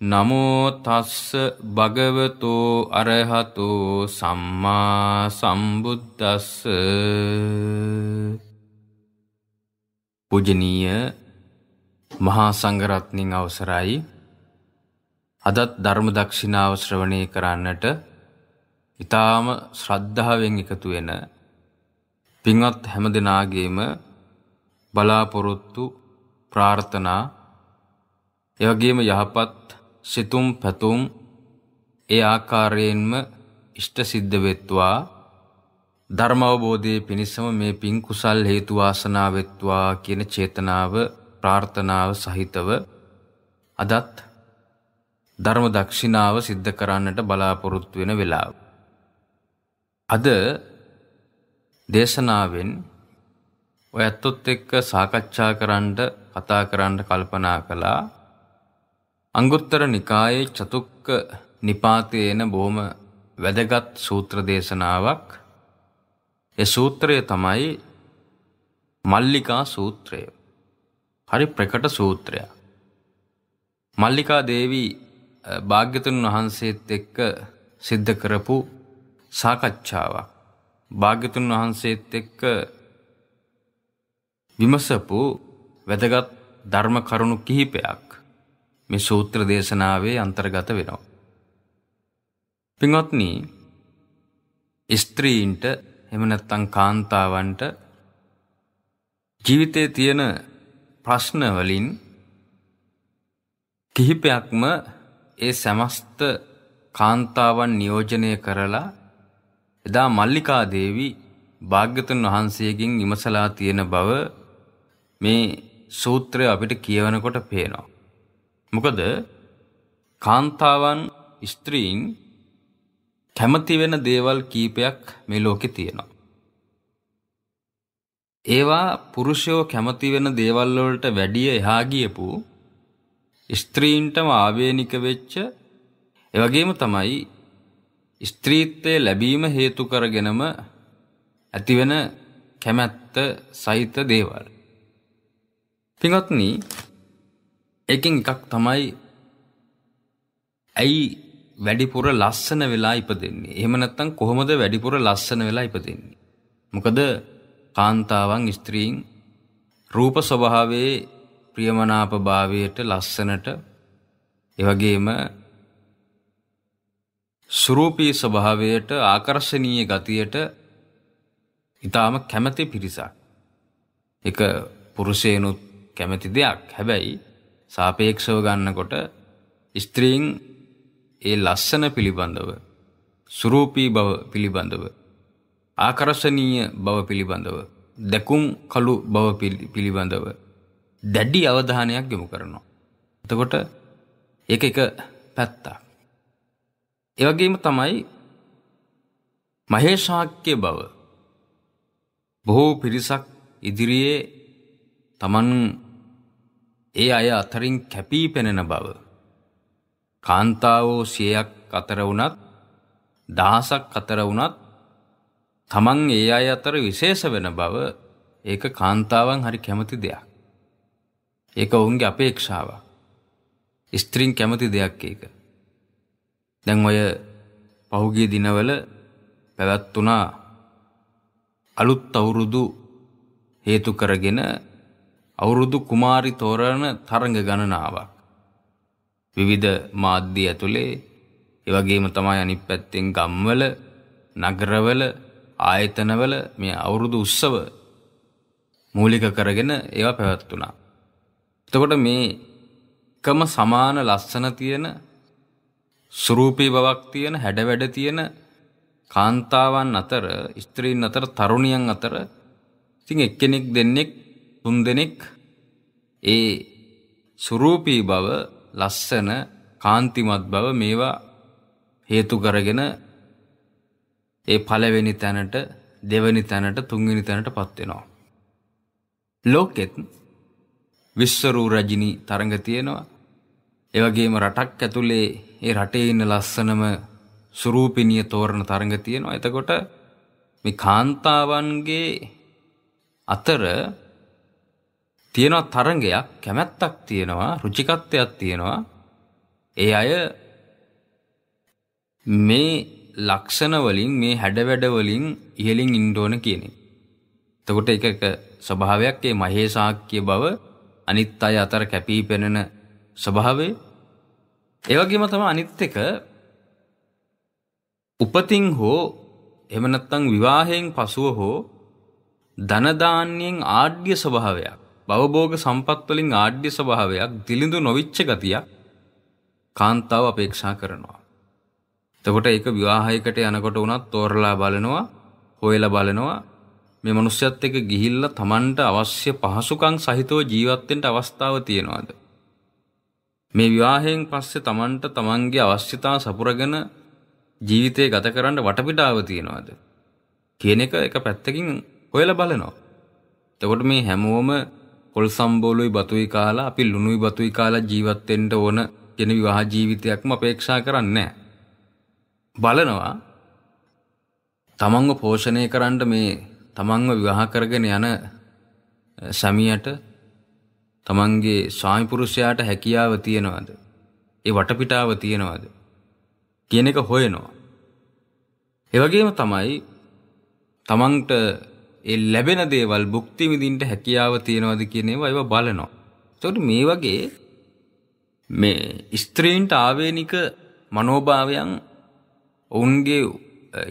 නමෝ තස්ස භගවතෝ අරහතෝ සම්මා සම්බුද්දස්ස පූජනීය මහා සංඝරත්නින් අවසරයි අදත් ධර්ම දක්ෂිනාව ශ්‍රවණය කරන්නට ඊ타ම ශ්‍රද්ධාවෙන් එකතු වෙන පින්වත් හැමදෙනාගේම බලාපොරොත්තු ප්‍රාර්ථනා එවැගේම යහපත් සිතුම් පැතුම් ඒ ආකාරයෙන්ම ඉෂ්ට සිද්ධ වෙත්වා ධර්ම අවබෝධයේ පිණසම මේ පින් කුසල් හේතු වාසනා වෙත්වා කියන චේතනාව ප්‍රාර්ථනාව සහිතව අදත් ධර්ම දක්ෂිනාව සිද්ධ කරන්නට බලාපොරොත්තු වෙන වෙලාව. අද දේශනාවෙන් ඔය ඇත්තොත් එක්ක සාකච්ඡා කරන්න කතා කරන්න කල්පනා කළා අංගුත්තර නිකායේ චතුක්ක නිපාතයේන බොහොම වැදගත් සූත්‍ර දේශනාවක් ඒ සූත්‍රය තමයි මල්ලිකා සූත්‍රය. හරි ප්‍රකට සූත්‍රයක්. මල්ලිකා දේවී භාග්‍යතුන් වහන්සේත් එක්ක සිද්ධ කරපු සාකච්ඡාවක්. භාග්‍යතුන් වහන්සේත් එක්ක විමසපු වැදගත් ධර්ම කරුණු කිහිපයක්. මේ සූත්‍ර දේශනාවේ අන්තර්ගත වෙනවා. පින්වත්නි ස්ත්‍රීන්ට එහෙම නැත්නම් කාන්තාවන්ට ජීවිතයේ තියෙන ප්‍රශ්න වලින් කිහිපයක්ම ඒ සමස්ත කාන්තාවන් නියෝජනය කරලා එදා මල්ලිකා දේවී භාග්‍යතුන් වහන්සේගෙන් විමසලා තියෙන බව මේ සූත්‍රය අපිට කියවනකොට පේනවා. මොකද කාන්තාවන් ස්ත්‍රීන් කැමති වෙන දේවල් කීපයක් මේ ලෝකේ තියෙනවා. ඒවා පුරුෂයෝ කැමති වෙන දේවල් වලට වැඩිය එහා ගියපු ස්ත්‍රීන්ටම ආවේනික වෙච්ච ඒ වගේම තමයි ස්ත්‍රීත්වය ලැබීම හේතු කරගෙනම ඇතිවෙන කැමැත්ත සහිත දේවල්. පින්වත්නි එකෙන් එකක් තමයි ඇයි වැඩිපුර ලස්සන වෙලා ඉපදෙන්නේ. එහෙම නැත්නම් කොහොමද වැඩිපුර ලස්සන වෙලා ඉපදෙන්නේ? මොකද කාන්තාවන් ස්ත්‍රීන් රූප ස්වභාවයේ ප්‍රියමනාප භාවයට ලස්සනට ඒ වගේම සුරූපී ස්වභාවයට ආකර්ශනීය ගතියට ඊටාම කැමැති පිරිසක්. ඒක පුරුෂයනුත් කැමැති දෙයක්. හැබැයි සාපේක්ෂව ගන්නකොට ස්ත්‍රීන් ඒ ලස්සන පිළිබඳව සුරූපී බව පිළිබඳව ආකර්ශනීය බව පිළිබඳව දැකුම් කළු බව පිළිබඳව දැඩි අවධානයක් යොමු කරනවා. එතකොට ඒක එක පැත්තක්. ඒ වගේම තමයි මහේශාක්‍ය බව බොහෝ පිරිසක් ඉදිරියේ තමන් ඒ අය අතරින් කැපී පෙනෙන බව. කාන්තාවෝ සියයක් අතර වුණත් දහසක් අතර වුණත් තමන් ඒ අය අතර විශේෂ වෙන බව ඒක කාන්තාවන් හරි කැමති දෙයක්. ඒක ඔවුන්ගේ අපේක්ෂාවක්. ස්ත්‍රීන් කැමති දෙයක් ඒක. දැන් ඔය පහුගිය දිනවල පැවැත්වුණා අලුත් අවුරුදු හේතු කරගෙන අවුරුදු කුමාරි තෝරන තරඟ ගණනාවක්. විවිධ මාධ්‍ය ඇතුලේ එවගේම තමයි අනිත් පැත්තෙන් ගම්වල නගරවල ආයතනවල මේ අවුරුදු උත්සව මූලික කරගෙන ඒවා පැවැත්වුණා. එතකොට මේ එකම සමාන ලස්සන තියෙන සුරූපී බවක් තියෙන හැඩවැඩ තියෙන කාන්තාවන් අතර ස්ත්‍රීන් අතර තරුණියන් අතර ඉතින් එක්කෙනෙක් දෙන්නෙක් තුන්දෙනෙක් ඒ සුරූපී බව ලස්සන කාන්තිමත් බව මේවා හේතු කරගෙන ඒ පළවෙනි තැනට දෙවැනි තැනට තුන්වෙනි තැනට පත්වෙනවා. ලෝකෙත් විශ්වරූ රජිනී තරඟ තියෙනවා එවගේම රටක් ඇතුළේ ඒ රටේ ඉන්න ලස්සනම සුරූපිනිය තෝරන තරඟ තියෙනවා එතකොට මේ කාන්තාවන්ගේ අතර තියෙනවා තරඟයක් කැමැත්තක් තියෙනවා රුචිකත්වයක් තියෙනවා ඒ අය මේ ලක්ෂණ වලින් මේ හැඩවැඩ වලින් ඉහළින් ඉන්න ඕන කියන එක. එතකොට එක එක ස්වභාවයක් ඒ මහේසාක්‍ය බව අනිත් අය අතර කැපී පෙනෙන ස්වභාවය ඒ වගේම තමයි අනිත් එක උපතින් හෝ එහෙම නැත්නම් විවාහයෙන් පසුව හෝ ධන දාන්‍යයෙන් ආඩ්‍ය ස්වභාවයක් භවභෝග සම්පත් වලින් ආඩ්‍ය ස්වභාවයක් දිලිඳු නොවිච්ච ගතියක් කාන්තාව අපේක්ෂා කරනවා. එතකොට ඒක විවාහයකට යනකොට වුණත් තෝරලා බලනවා, හොයලා බලනවා. මේ මිනිස්සයත් එක්ක ගිහිල්ලා Tamanට අවශ්‍ය පහසුකම් සහිතව ජීවත් වෙන්න අවස්ථාව තියනවාද? මේ විවාහයෙන් පස්සේ Tamanට Tamanගේ අවශ්‍යතා සපුරගෙන ජීවිතය ගත කරන්න වටපිටාව තියනවාද? කියන එක එක පැත්තකින් හොයලා බලනවා. එතකොට මේ හැමෝම පොල් සම්බෝලුයි බතුයි කාලා අපි ලුණුයි බතුයි කාලා ජීවත් වෙන්න ඕන කියන විවාහ ජීවිතයක්ම අපේක්ෂා කරන්නේ බලනවා තමන්ව පෝෂණය කරන්න මේ තමන්ව විවාහ කරගෙන යන සැමියට තමන්ගේ ස්වාමි පුරුෂයාට හැකියාව තියනවාද? ඒ වටපිටාව තියනවාද? කියන එක හොයනවා. ඒ වගේම තමයි තමන්ට ඒ ලැබෙන දේවල් භුක්ති විඳින්න හැකියාව තියනවාද කියන ඒවා ඒවා බලනවා. ඒකට මේ වගේ මේ ස්ත්‍රීන්ට ආවේනික මනෝභාවයන් ඔවුන්ගේ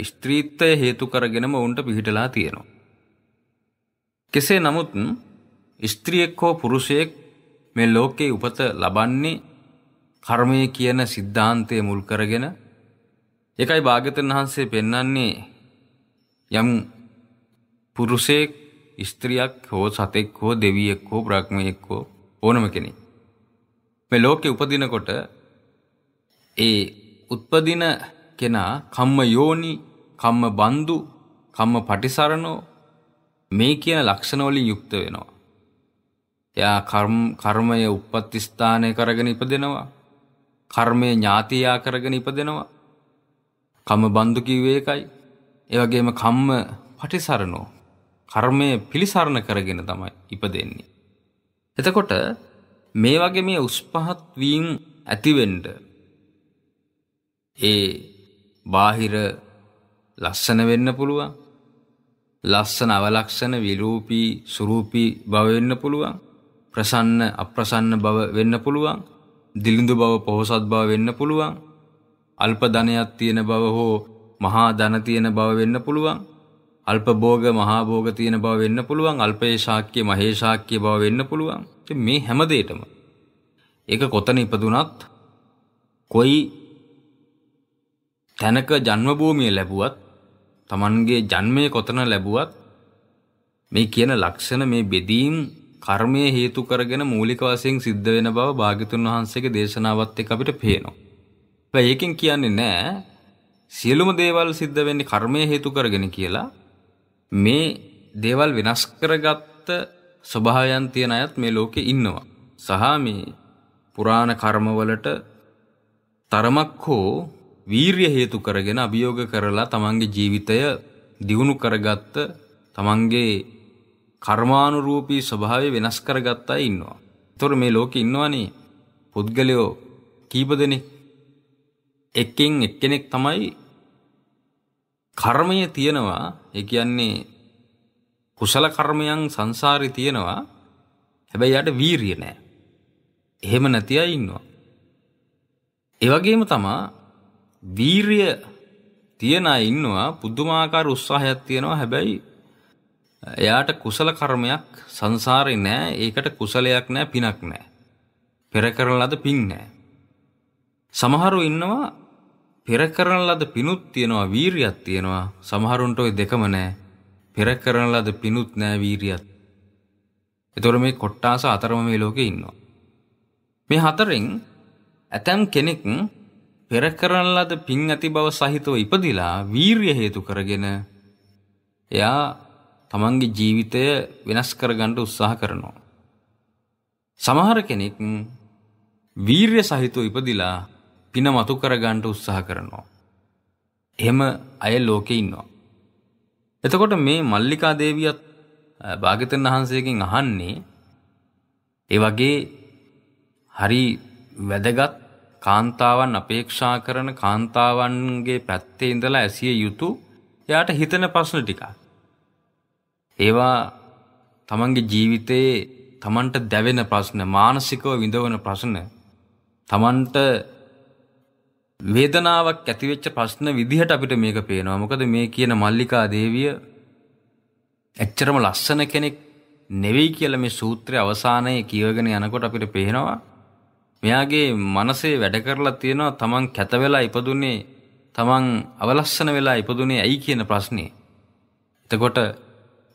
ස්ත්‍රීත්වය හේතු කරගෙනම ඔවුන්ට පිහිටලා තියෙනවා. කෙසේ නමුත් ස්ත්‍රියෙක් හෝ පුරුෂයෙක් මේ ලෝකේ උපත ලබන්නේ කර්මය කියන සිද්ධාන්තය මුල් කරගෙන ඒකයි භාග්‍යතුන් වහන්සේ පෙන්වන්නේ යම් පුරුෂයෙක් ස්ත්‍රියක් හෝ සතෙක් හෝ දෙවියෙක් හෝ බ්‍රහ්මයෙක් හෝ ඕනම කෙනෙක් මේ ලෝකේ උපදිනකොට ඒ උත්පදින කෙනා කම්ම යෝනි කම්ම බන්දු කම්ම පටිසරණෝ මේ කියන ලක්ෂණ වලින් යුක්ත වෙනවා එයා කර්ම කර්මය උප්පත්ති ස්ථානය කරගෙන ඉපදෙනවා කර්මය ඥාතියා කරගෙන ඉපදෙනවා කම්ම බන්දු කිව්වේ ඒකයි ඒ වගේම කම්ම පටිසරණෝ කර්මය පිළිසරණ කරගෙන තමයි ඉපදෙන්නේ. එතකොට මේ වගේ මේ උස් පහත් වීම ඇතිවෙන්න ඒ බාහිර ලස්සන වෙන්න පුළුවන්. ලස්සන අවලක්ෂණ විරූපී සුරූපී බව වෙන්න පුළුවන්. ප්‍රසන්න අප්‍රසන්න බව වෙන්න පුළුවන්. දිලිඳු බව පොහොසත් බව වෙන්න පුළුවන්. අල්ප ධනයක් තියෙන බව හෝ මහා ධන තියෙන බව වෙන්න පුළුවන්. අල්ප භෝග මහා භෝග තියෙන බව වෙන්න පුළුවන් අල්පේ ශාක්‍ය මහේ ශාක්‍ය බව වෙන්න පුළුවන් ඉතින් මේ හැම දෙයකම ඒක කොතන ඉපදුනත් කොයි තැනක ජන්ම භූමිය ලැබුවත් Tamanගේ ජන්මය කොතන ලැබුවත් මේ කියන ලක්ෂණ මේ බෙදීම් කර්මයේ හේතු කරගෙන මූලික වශයෙන් සිද්ධ වෙන බව භාග්‍යතුන් වහන්සේගේ දේශනාවත් එක්ක අපිට පේනවා. ඒකෙන් කියන්නේ නෑ සියලුම දේවල් සිද්ධ වෙන්නේ කර්මයේ හේතු කරගෙන කියලා මේ දේවල් වෙනස් කරගත්ත ස්වභාවයන් තියෙන අයත් මේ ලෝකේ ඉන්නවා. සහ මේ පුරාණ කර්මවලට තරමක් හෝ වීරිය හේතු කරගෙන අභියෝග කරලා තමන්ගේ ජීවිතය දියුණු කරගත්ත තමන්ගේ කර්මානුරූපී ස්වභාවය වෙනස් කරගත්ත අය ඉන්නවා. ඒතොර මේ ලෝකේ ඉන්නවනේ පුද්ගලයෝ කීප දෙනෙක් එක්කෙන් එක්කෙනෙක් තමයි කර්මය තියෙනවා ඒ කියන්නේ කුසල කර්මයන් සංසාරේ තියෙනවා හැබැයි යට වීරිය නැහැ. එහෙම නැති අය ඉන්නවා. ඒ වගේම තමා වීරිය තියන අය ඉන්නවා පුදුමාකාර උත්සාහයක් තියෙනවා හැබැයි එයාට කුසල කර්මයක් සංසාරේ නෑ ඒකට කුසලයක් නෑ පිනක් නෑ පෙර කරන ලද පින් නෑ සමහරව ඉන්නවා පෙර කරන ලද පිනුත් තියෙනවා වීරියක් තියෙනවා සමහරුන්ට ওই දෙකම නැහැ. පෙර කරන ලද පිනුත් නැහැ වීරියක්. ඒතොර මේ කොට්ටාස අතරම මේ ලෝකේ ඉන්නවා. මේ හතරෙන් ඇතම් කෙනෙක් පෙර කරන ලද පින් ඇති බව සහිතව ඉපදිලා වීරිය හේතු කරගෙන එයා තමන්ගේ ජීවිතය වෙනස් කරගන්න උත්සාහ කරනවා. සමහර කෙනෙක් වීරිය සහිතව ඉපදිලා පින මතු කරගන්න උත්සාහ කරනවා. එහෙම අය ලෝකේ ඉන්නවා. එතකොට මේ මල්ලිකා දේවියත් භාග්‍යතුන් වහන්සේගෙන් අහන්නේ ඒ වගේ හරි වැදගත් කාන්තාවන් අපේක්ෂා කරන කාන්තාවන්ගේ පැත්තේ ඉඳලා ඇසිය යුතු එයාට හිතන ප්‍රශ්න ටිකක්. ඒවා තමන්ගේ ජීවිතයේ තමන්ට දැවෙන ප්‍රශ්න මානසිකව විඳවන ප්‍රශ්න තමන්ට වේදනාවක් ඇතිවෙච්ච ප්‍රශ්න විදිහට අපිට මේක පේනවා. මොකද මේ කියන මල්ලිකා දේවිය එච්චරම ලස්සන කෙනෙක් නෙවෙයි කියලා මේ සූත්‍රය අවසානයේ කියවගෙන යනකොට අපිට පේනවා. මෙයාගේ මනසේ වැඩ කරලා තියෙනවා තමන් කැත වෙලා ඉපදුනේ තමන් අවලස්සන වෙලා ඉපදුනේ ඇයි කියන ප්‍රශ්නේ. එතකොට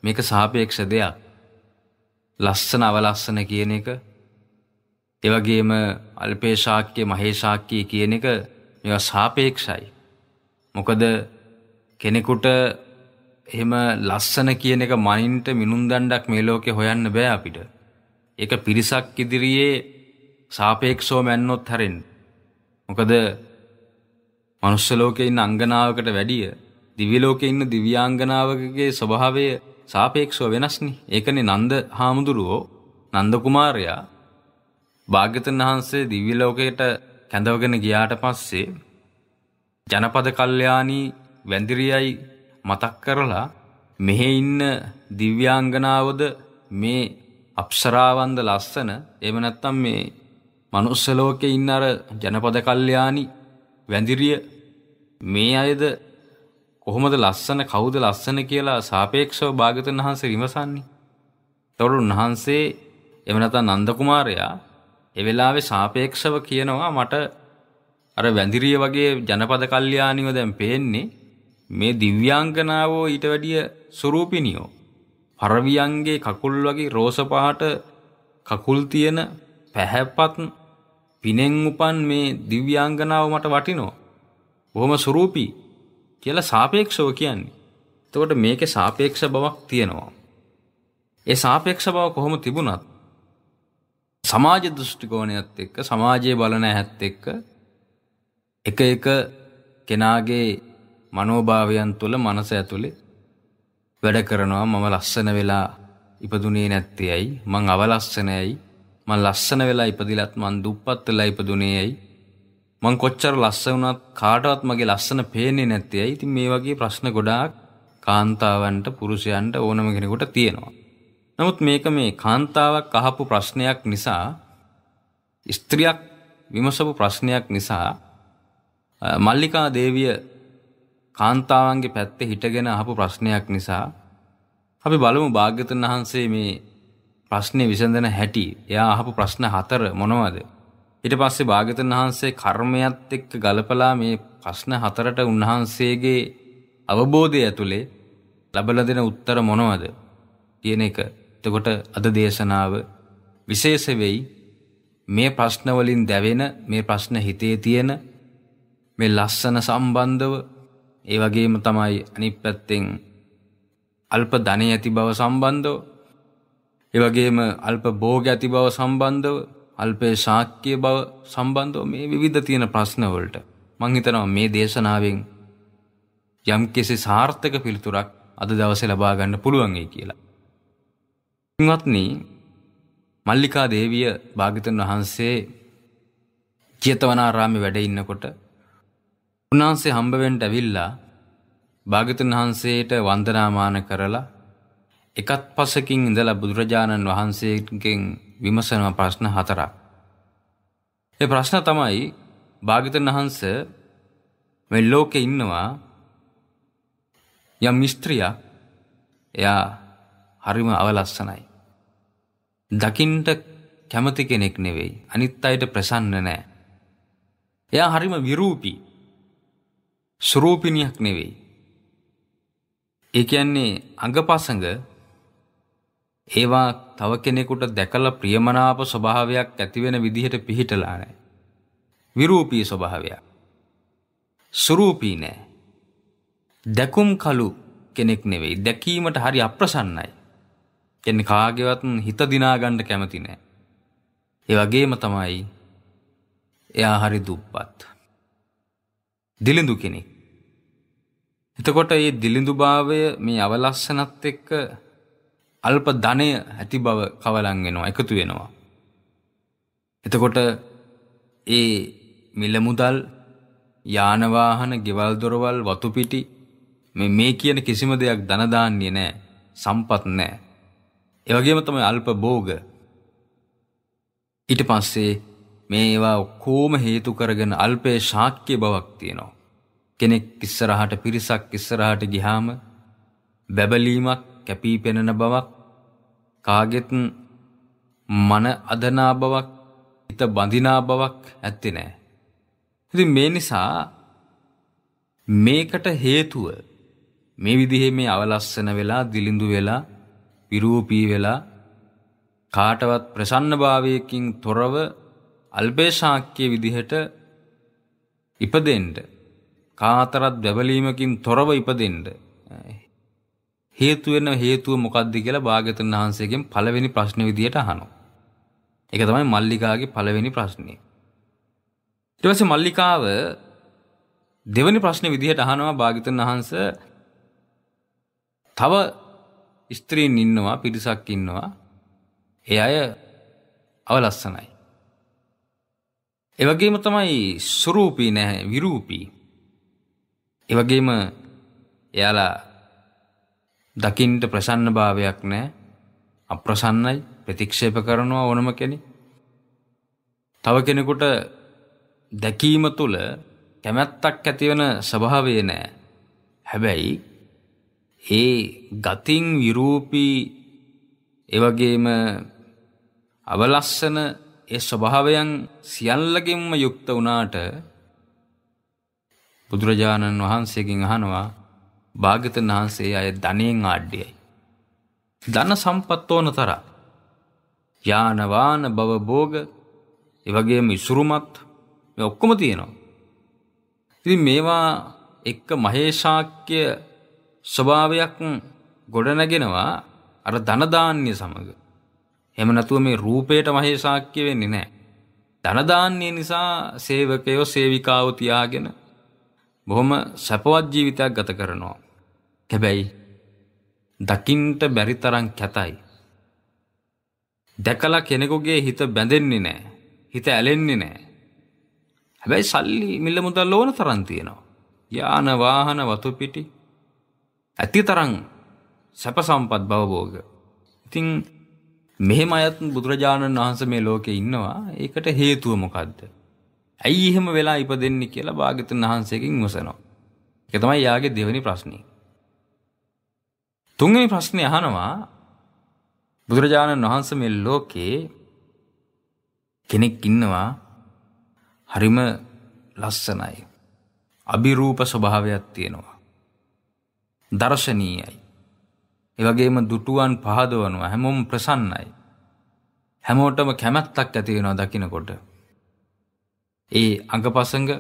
මේක සාපේක්ෂ දෙයක්. ලස්සන අවලස්සන කියන එක ඒ වගේම අල්පේශාක්‍ය මහේශාක්‍ය කියන එක මේවා සාපේක්ෂයි. මොකද කෙනෙකුට එහෙම ලස්සන කියන එක මනින්ට මිනුම් දණ්ඩක් මේ ලෝකේ හොයන්න බෑ අපිට. ඒක පිරිසක් ඉදිරියේ සාපේක්ෂව මැන්නොත් හැරෙන්න. මොකද මනුස්ස ලෝකේ ඉන්න අංගනාවකට වැඩිය දිව්‍ය ලෝකේ ඉන්න දිව්‍යාංගනාවකගේ ස්වභාවය සාපේක්ෂව වෙනස්නේ. ඒකනේ නන්ද හාමුදුරුවෝ නන්ද කුමාරයා භාග්‍යතුන් වහන්සේ දිව්‍ය ලෝකයට කැඳවගෙන ගියාට පස්සේ ජනපද කල්යාණී වැඳිරියයි මතක් කරලා මෙහි ඉන්න දිව්‍යාංගනාවද මේ අප්සරාවන්ද ලස්සන එහෙම නැත්නම් මේ මනුස්ස ලෝකේ ඉන්න අර ජනපද කල්යාණි වැඳිරිය මේ අයද කොහොමද ලස්සන කවුද ලස්සන කියලා සාපේක්ෂව භාගතුන් වහන්සේ විමසන්නේ. ඒතකොට උන්වහන්සේ එහෙම නැත්නම් නන්ද කුමාරයා ඒ වෙලාවේ සාපේක්ෂව කියනවා මට අර වැඳිරිය වගේ ජනපද කල්යාණිව දැන් පේන්නේ මේ දිව්‍යාංගනාවෝ ඊට වැඩිය සුරූපිනියෝ පරවියන්ගේ කකුල් වගේ රෝස පාට කකුල් තියෙන පැහැපත් පිනෙන් උපන් මේ දිව්‍යාංගනාව මට වටිනවා බොහොම සුරූපී කියලා සාපේක්ෂව කියන්නේ එතකොට මේකේ සාපේක්ෂ බවක් තියෙනවා ඒ සාපේක්ෂ බව කොහොම තිබුණත් සමාජ දෘෂ්ටිකෝණයත් එක්ක සමාජයේ බලන ඇහත් එක්ක එක එක කෙනාගේ මනෝභාවයන් තුළ මනස ඇතුළේ වැඩ කරනවා මම ලස්සන වෙලා ඉපදුනේ නැත්තේ ඇයි මං අවලස්සනයි මං ලස්සන වෙලා ඉපදිලත් මං දුප්පත් වෙලා ඉපදුනේ ඇයි මං කොච්චර ලස්සන වුණත් කාටවත් මගේ ලස්සන පේන්නේ නැත්තේ ඇයි ඉතින් මේ වගේ ප්‍රශ්න ගොඩාක් කාන්තාවන්ට පුරුෂයන්ට ඕනම කෙනෙකුට තියෙනවා නමුත් මේක මේ කාන්තාවක් අහපු ප්‍රශ්නයක් නිසා ස්ත්‍රියක් විමසපු ප්‍රශ්නයක් නිසා මල්ලිකා දේවිය කාන්තාවන්ගේ පැත්තේ හිටගෙන අහපු ප්‍රශ්නයක් නිසා අපි බලමු භාග්‍යතුන් වහන්සේ මේ ප්‍රශ්නේ විසඳන හැටි එයා අහපු ප්‍රශ්න හතර මොනවද ඊට පස්සේ භාග්‍යතුන් වහන්සේ කර්මයත් එක්ක ගලපලා මේ ප්‍රශ්න හතරට උන්වහන්සේගේ අවබෝධය ඇතුලේ ලබලා දෙන උත්තර මොනවද කියන එක එතකොට අද දේශනාව විශේෂ වෙයි මේ ප්‍රශ්න වලින් දැවෙන මේ ප්‍රශ්න හිතේ තියෙන මේ ලස්සන සම්බන්ධව ඒ වගේම තමයි අනිත් පැත්තෙන් අල්ප ධනෙ ඇති බව සම්බන්ධව ඒ වගේම අල්ප භෝග ඇති බව සම්බන්ධව අල්පේ ශාක්‍ය බව සම්බන්ධව මේ විවිධ තියෙන ප්‍රශ්න වලට මං හිතනවා මේ දේශනාවෙන් යම්කිසි සාර්ථක පිළිතුරක් අද දවසේ ලබා ගන්න පුළුවන් වෙයි කියලා පින්වත්නි මල්ලිකා දේවිය භාග්‍යතුන් වහන්සේ ජේතවනාරාමේ වැඩ ඉන්නකොට උන්වහන්සේ හම්බවෙන්න ඇවිල්ලා භාග්‍යතුන් වහන්සේට වන්දනාමාන කරලා එකත් පසකින් ඉඳලා බුදුරජාණන් වහන්සේගෙන් විමසන ප්‍රශ්න හතරක්. ඒ ප්‍රශ්න තමයි භාග්‍යතුන් වහන්ස මේ ලෝකේ ඉන්නවා යම් මිස්ත්‍රියක් එයා හරිම අවලස්සනයි. දකින්ට කැමති කෙනෙක් නෙවෙයි අනිත් අයට ප්‍රසන්න නෑ. එයා හරිම විරූපී ස්රූපිණියක් නෙවෙයි. ඒ කියන්නේ අඟපසඟ ඒවා තව කෙනෙකුට දැකලා ප්‍රියමනාප ස්වභාවයක් ඇතිවෙන විදිහට පිහිටලා නෑ. විරූපී ස්වභාවයක්. සුරූපී නෑ. දැකුම් කලු කෙනෙක් නෙවෙයි. දැකීමට හරි අප්‍රසන්නයි. එන්නේ කාගේවත් හිත දිනා ගන්න කැමති නෑ. ඒ වගේම තමයි එයා හරි දුප්පත්. දිලිඳු කෙනෙක්. එතකොට මේ දිලිඳුභාවය මේ අවලස්සනත් එක්ක අල්ප ධනය ඇති බව කවලම් වෙනවා එකතු වෙනවා. එතකොට ඒ මිල මුදල් යාන වාහන ගෙවල් දොරවල් වතු පිටි මේ මේ කියන කිසිම දෙයක් ධන දාන්නේ නැහැ සම්පත් නැහැ ඒවගේම තමයි අල්ප බෝග. ඊට පස්සේ මේවා ඔක්කෝම හේතු කරගෙන අල්පේ ශාක්‍ය බවක් තියෙනවා. කෙනෙක් ඉස්සරහට පිරිසක් ඉස්සරහට ගිහාම බැබලීමක් කැපී පෙනෙන බවක් කාගෙත් මන අදනා බවක් හිත බඳිනා බවක් ඇත්තේ නෑ. ඉතින් මේ නිසා මේකට හේතුව මේ විදිහේ මේ අවලස්සන වෙලා දිලිඳු වෙලා විරූපී වෙලා කාටවත් ප්‍රසන්නභාවයකින් තොරව අල්පේශාක්‍ය විදිහට ඉපදෙන්න කාතරත් බැබලීමකින් තොරව ඉපදෙන්න හේතු වෙන හේතුව මොකද්ද කියලා භාග්‍යතුන් වහන්සේගෙන් පළවෙනි ප්‍රශ්නේ විදියට අහනවා. ඒක තමයි මල්ලිකාගේ පළවෙනි ප්‍රශ්නේ. ඊට පස්සේ මල්ලිකාව දෙවෙනි ප්‍රශ්නේ විදියට අහනවා භාග්‍යතුන් වහන්සේ තව ස්ත්‍රීන් ඉන්නවා පිරිසක් ඉන්නවා ඒ අය අවලස්සනයි. එවගේම තමයි ස්වරූපී නැහැ විරූපී. එවගේම එයාලා දකින්ට ප්‍රසන්න භාවයක් නැහැ. අප්‍රසන්නයි ප්‍රතික්ෂේප කරනවා ඕනම කෙනෙක්. තව කෙනෙකුට දැකීම තුළ කැමැත්තක් ඇතිවන ස්වභාවය නැහැ. හැබැයි ඒ ගතින් විරූපී එවගේම අවලස්සන ඒ ස්වභාවයන් සියල්ලකින්ම යුක්ත වුණාට බුදුරජාණන් වහන්සේගෙන් අහනවා භාග්‍යතුන් වහන්සේ අය ධනෙන් ආඩ්‍යයි. ධන සම්පත් ඕන තරම්. යානවාන භව භෝග එවගේම ඉසුරුමත් මේ ඔක්කොම තියෙනවා. ඉතින් මේවා එක්ක මහේශාක්‍ය ස්වභාවයක් ගොඩනගෙනවා අර ධනදාන්‍ය සමග. එහෙම නැතුව මේ රූපයට මහේසාක්‍ය වෙන්නේ නැහැ. ධනදාන්‍ය නිසා සේවකයෝ සේවිකාව තියාගෙන බොහොම සැපවත් ජීවිතයක් ගත කරනවා. හැබැයි දකින්ට බැරි තරම් කැතයි. දැකලා කෙනෙකුගේ හිත බැඳෙන්නේ නැහැ. හිත ඇලෙන්නේ නැහැ. හැබැයි සල්ලි මිල මුදල් ඕන තරම් තියෙනවා. යාන වාහන වතු පිටි ඇති තරං සැප සම්පත් බවබෝග. ඉතිං මෙහෙම අයත් බුදුරජාණන් වහන්ස මේ ලෝකෙ ඉන්නවා ඒකට හේතුව මොකක්ද. ඇයි එහෙම වෙලා ඉප දෙන්නේ කියලා භාගතන් වහන්සේකින් මසනවා. එකතමයි යාගේ දෙවනි ප්‍රශ්නය. තුන්ගනි ප්‍රශ්නය අහනවා බුදුරජාණන් වහන්ස මේ ලෝකේ කෙනෙක් ඉන්නවා හරිම ලස්සනයි. අභිරූප ස්වභාවයක් තියෙනවා. දර්ශනීයයි. එවගේම දුටුවන් පහදවනවා හැමෝම ප්‍රසන්නයි. හැමෝටම කැමැත්තක් ඇතිවෙනවා දකිනකොට. ඒ අඟපසඟ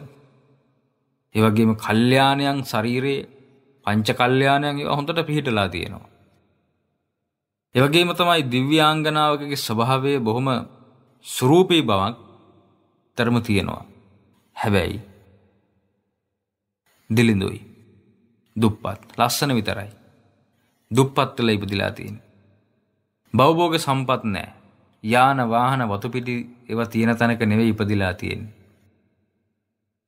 එවගේම කල්්‍යානයන් ශරීරයේ පංච කල්්‍යානයන් හොඳට පිහිටලා තියෙනවා. එවගේම තමයි දිව්‍යාංගනාවකගේ ස්වභාවය බොහොම සුරූපී බවක් තරම තියෙනවා. හැබැයි දිලිඳුයි. දුප්පත් ලස්සන විතරයි. දුප්පත්වල ඉපදිලා තියෙන. බවබෝග සම්පත් නෑ යාන වාහන වතුපිටි ඒව තියෙන තැනක නෙවෙයි ඉපදිලා තියෙන්නේ.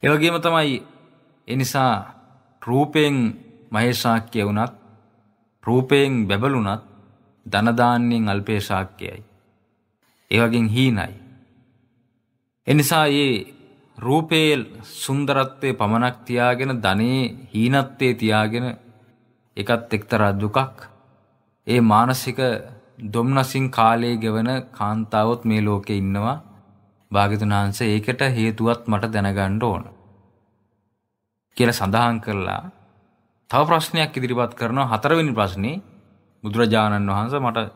ඒවගේම තමයි එනිසා රූපයෙන් මහේශාක්‍ය වුණත් රූපයෙන් බැබලුණත් ධනදාන්යෙන් අල්පේශාක්‍යයි. ඒවගෙන් හීනයි. එනිසා ඒ රූපේ සුන්දරත්වයේ පමණක් තියාගෙන ධනේ හීනත්වයේ තියාගෙන එකත් එක්තරා දුකක් ඒ මානසික දුම්නසින් කාලයේ ගෙවන කාන්තාවොත් මේ ලෝකේ ඉන්නවා භාග්‍යතුන් වහන්සේ ඒකට හේතුවත් මට දැනගන්න ඕන කියලා සඳහන් කරලා තව ප්‍රශ්නයක් ඉදිරිපත් කරනවා හතරවෙනි ප්‍රශ්නේ බුදුරජාණන් වහන්සේ මට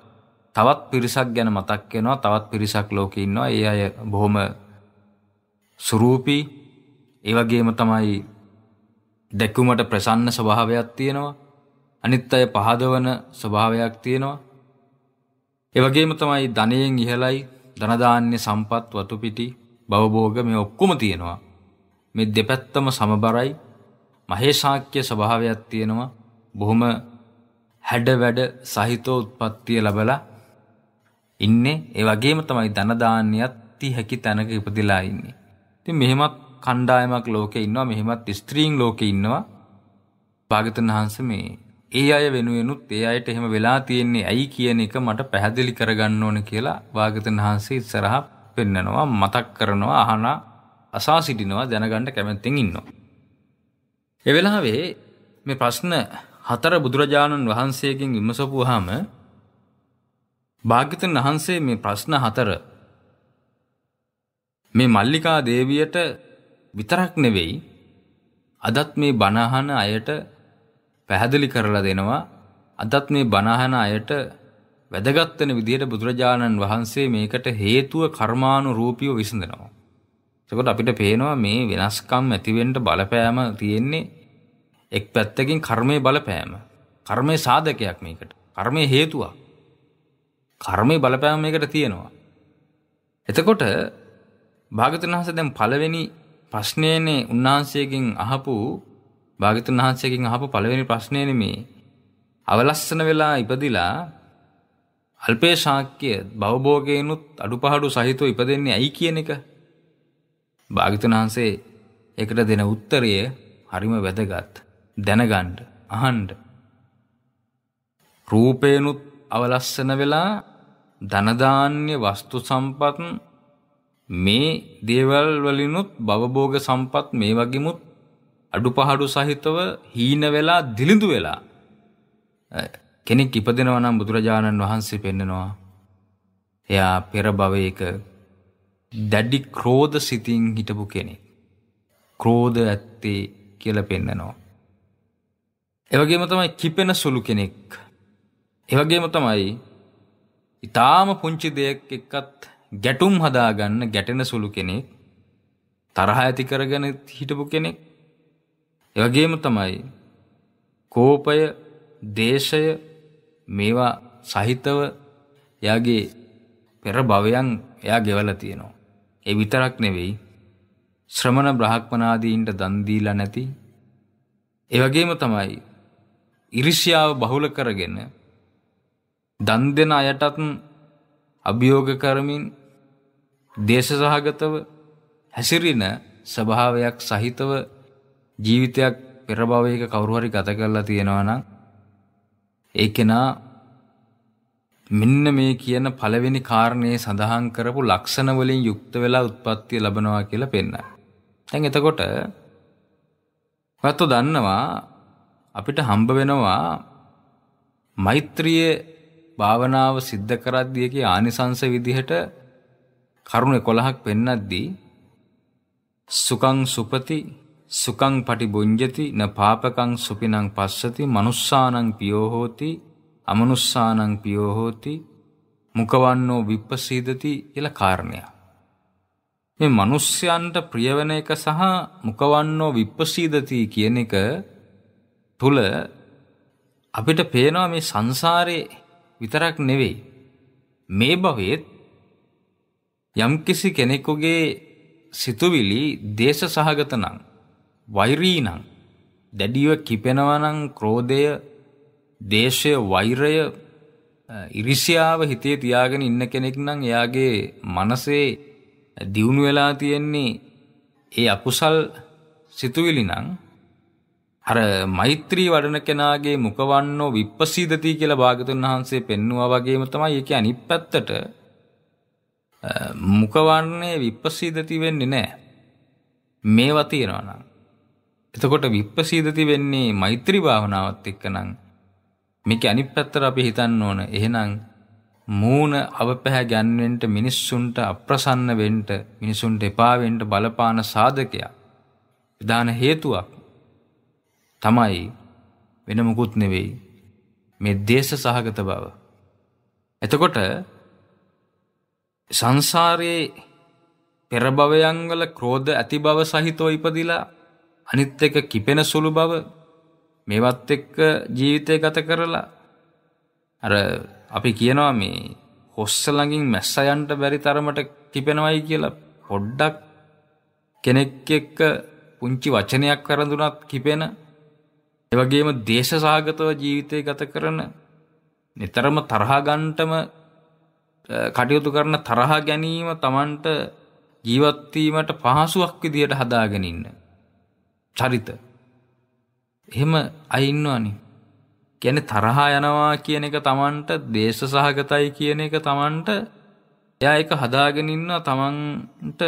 තවත් පිරිසක් ගැන මතක් වෙනවා තවත් පිරිසක් ලෝකේ ඉන්නවා ඒ අය බොහොම සුරූපී ඒ වගේම තමයි දැක්කුමට ප්‍රසන්න ස්වභාවයක් තියෙනවා අනිත් අය පහදවන ස්වභාවයක් තියෙනවා ඒ වගේම තමයි ධනයෙන් ඉහළයි ධනධාන්‍ය සම්පත් වතුපිටි භවභෝග මේ ඔක්කොම තියෙනවා මේ දෙපැත්තම සමබරයි මහේශාක්‍ය ස්වභාවයක් තියෙනවා බොහොම හැඩ වැඩ සහිතව උත්පත්තිය ලැබලා ඉන්නේ ඒ වගේම තමයි ධනධාන්‍යයත් ඇති හැකි තැනක ඉපදිලා ඉන්නේ ඉතින් මෙහෙමත් කණ්ඩායමක් ලෝකේ ඉන්නවා මෙහෙමත් ස්ත්‍රීන් ලෝකේ ඉන්නවා. භාගතුන් වහන්සේ මේ ඒ අය වෙනුවෙනුත් ඒ අයට එහෙම වෙලා තියෙන්නේ ඇයි කියන එක මට පැහැදිලි කරගන්න ඕන කියලා භාගතුන් වහන්සේ ඉස්සරහා පෙන්නනවා මතක් කරනවා අහන අසා සිටිනවා දැනගන්න කැමැත්තෙන් ඉන්නවා. ඒ වෙලාවේ මේ ප්‍රශ්න හතර බුදුරජාණන් වහන්සේගෙන් විමසපුවාම භාග්‍යතුන් වහන්සේ මේ ප්‍රශ්න හතර මේ මල්ලිකා දේවියට විතරක් නෙවෙයි අදත් මේ බණහන අයට පැහැදිලි කරලා දෙනවා අදත් මේ බණහන අයට වැදගත් වෙන විදිහට බුදුරජාණන් වහන්සේ මේකට හේතුව කර්මානුරූපීව විසඳනවා. එතකොට අපිට පේනවා මේ වෙනස්කම් ඇතිවෙන්න බලපෑම තියෙන්නේ එක් පැත්තකින් කර්මයේ බලපෑම. කර්මයේ සාධකයක් මේකට. කර්මයේ හේතුවක්. කර්මයේ බලපෑම මේකට තියෙනවා. එතකොට භාගතුන් වහන්සේ දැන් පළවෙනි ප්‍රශ්නයනේ උන්වහන්සේගෙන් අහපු භාගතුන් වහන්සේගෙන් අහපු පළවෙනි ප්‍රශ්නයනේ මේ අවලස්සන වෙලා ඉපදිලා අල්පේ ශාක්‍ය භවභෝගේනුත් අඩුපාඩු සහිතව ඉපදෙන්නේ ඇයි කියන එක භාගතුන් වහන්සේ ඒකට දෙන උත්තරය හරිම වැදගත් දැනගන්න අහන්න රූපේනුත් අවලස්සන වෙලා ධනධාන්‍ය වස්තු සම්පත් මේ දේවල් වලිනුත් භවභෝග සම්පත් මේ වගේමුත් අඩුපහඩු සහිතව හීන වෙලා දිලිඳු වෙලා කෙනෙක් ඉපදෙනවා නම් බුදුරජාණන් වහන්සේ පෙන්නනවා එයා පෙර භවයක දැඩි ක්‍රෝධ සිතින් හිටපු කෙනෙක් ක්‍රෝධ ඇත්තේ කියලා පෙන්නනවා ඒ වගේම තමයි කිපෙන සුළු කෙනෙක් ඒ වගේම තමයි ඊටාම පුංචි දෙයක් එක්කත් ගැටුම් හදාගන්න ගැටෙන සුළු කෙනෙක් තරහ ඇති කරගෙන හිටපු කෙනෙක් ඒ වගේම තමයි කෝපය දේශය මේවා සහිතව එයාගේ පෙර භවයන් එයා ගෙවලා තියෙනවා ඒ විතරක් නෙවෙයි ශ්‍රමණ බ්‍රහ්මනාදීන්ට දන් දීලා නැති ඒ වගේම තමයි ඉරිෂ්‍යාව බහුල කරගෙන දන් දෙන අයටත් අභියෝග කරමින් දේශසහගතව හැසිරෙන ස්වභාවයක් සහිතව ජීවිතයක් පෙර භවයක කවුරු හරි ගත කරලා තියෙනවා නම් ඒ කෙනා මෙන්න මේ කියන පළවෙනි කාරණේ සඳහන් කරපු ලක්ෂණ වලින් යුක්ත වෙලා උත්පත්ති ලැබනවා කියලා පෙන්නන. දැන් එතකොට ඔයත් දන්නවා අපිට හම්බ වෙනවා මෛත්‍රියේ භාවනාව සිද්ධ කරද්දී ඒකේ ආනිසංස විදිහට කරුණ 11ක් පෙන්නද්දී සුකං සුපති සුකං පටිබුඤ්ජති න පාපකං සුපිනං පස්සති manussානං පියෝ හෝති අමනුස්සානං පියෝ හෝති මුකවන්නෝ විප්පසීදති කියලා කාරණය. මේ මිනිස්යන්ට ප්‍රිය වෙන එක සහ මුකවන්නෝ විප්පසීදති කියන එක තුල අපිට පේනවා මේ සංසාරේ විතරක් නෙවෙයි මේ භවෙත් යම්කිසි කෙනෙකුගේ සිතුවිලි දේශ සහගත නම් වෛරී නම් දැඩිව කිපෙනවා නම් ක්‍රෝධය දේශය වෛරය ඉරිසියාව හිතේ තියාගෙන ඉන්න කෙනෙක් නම් එයාගේ මනසේ දියුණු වෙලා තියෙන්නේ ඒ අකුසල් සිතුවිලි නම් අර මෛත්‍රී වඩන කෙනාගේ මුකවන්නෝ විප්පසීදති කියලා භාගතුන් වහන්සේ පෙන්වුවා වගේම තමයි ඒකේ අනිත් පැත්තට මුඛවර්ණයේ විප්පසීදති වෙන්නේ නැහැ. මේවා තියනවා නම්. එතකොට විප්පසීදති වෙන්නේ මෛත්‍රී භාවනාවත් එක්කනම් මේක අනිත් පැත්තට අපි හිතන්න ඕන. එහෙනම් මූණ අවපැහැ ගැන්වෙන්න මිනිස්සුන්ට අප්‍රසන්න වෙන්න මිනිසුන්ට එපා වෙන්න බලපාන සාධකයක් ප්‍රධාන හේතුවක් තමයි වෙන මොකුත් නෙවෙයි මේ දේශ සහගත බව. එතකොට සංසාරයේ පෙරභවයන්වල ක්‍රෝධ ඇති බව සහිතව ඉපදිලා අනිත් එක කිපෙන සුළු බව මේවත් එක්ක ජීවිතය ගත කරලා අර අපි කියනවා මේ හොස්ස ළඟින් මැස්ස යන්න බැරි තරමට කිපෙනවයි කියලා පොඩ්ඩක් කෙනෙක් එක්ක පුංචි වචනයක් කරඳුනත් කිපෙන ඒ වගේම දේශසහගතව ජීවිතය ගත කරන නිතරම තරහා ගන්නටම කටයුතු කරන තරහ ගැනීම Tamanට ජීවත්වීමට පහසුවක් විදියට හදාගෙන ඉන්න චරිත එහෙම අය ඉන්නවනේ කියන්නේ තරහා යනවා කියන එක Tamanට දේශ සහගතයි කියන එක Tamanට එයා ඒක හදාගෙන ඉන්නවා Tamanට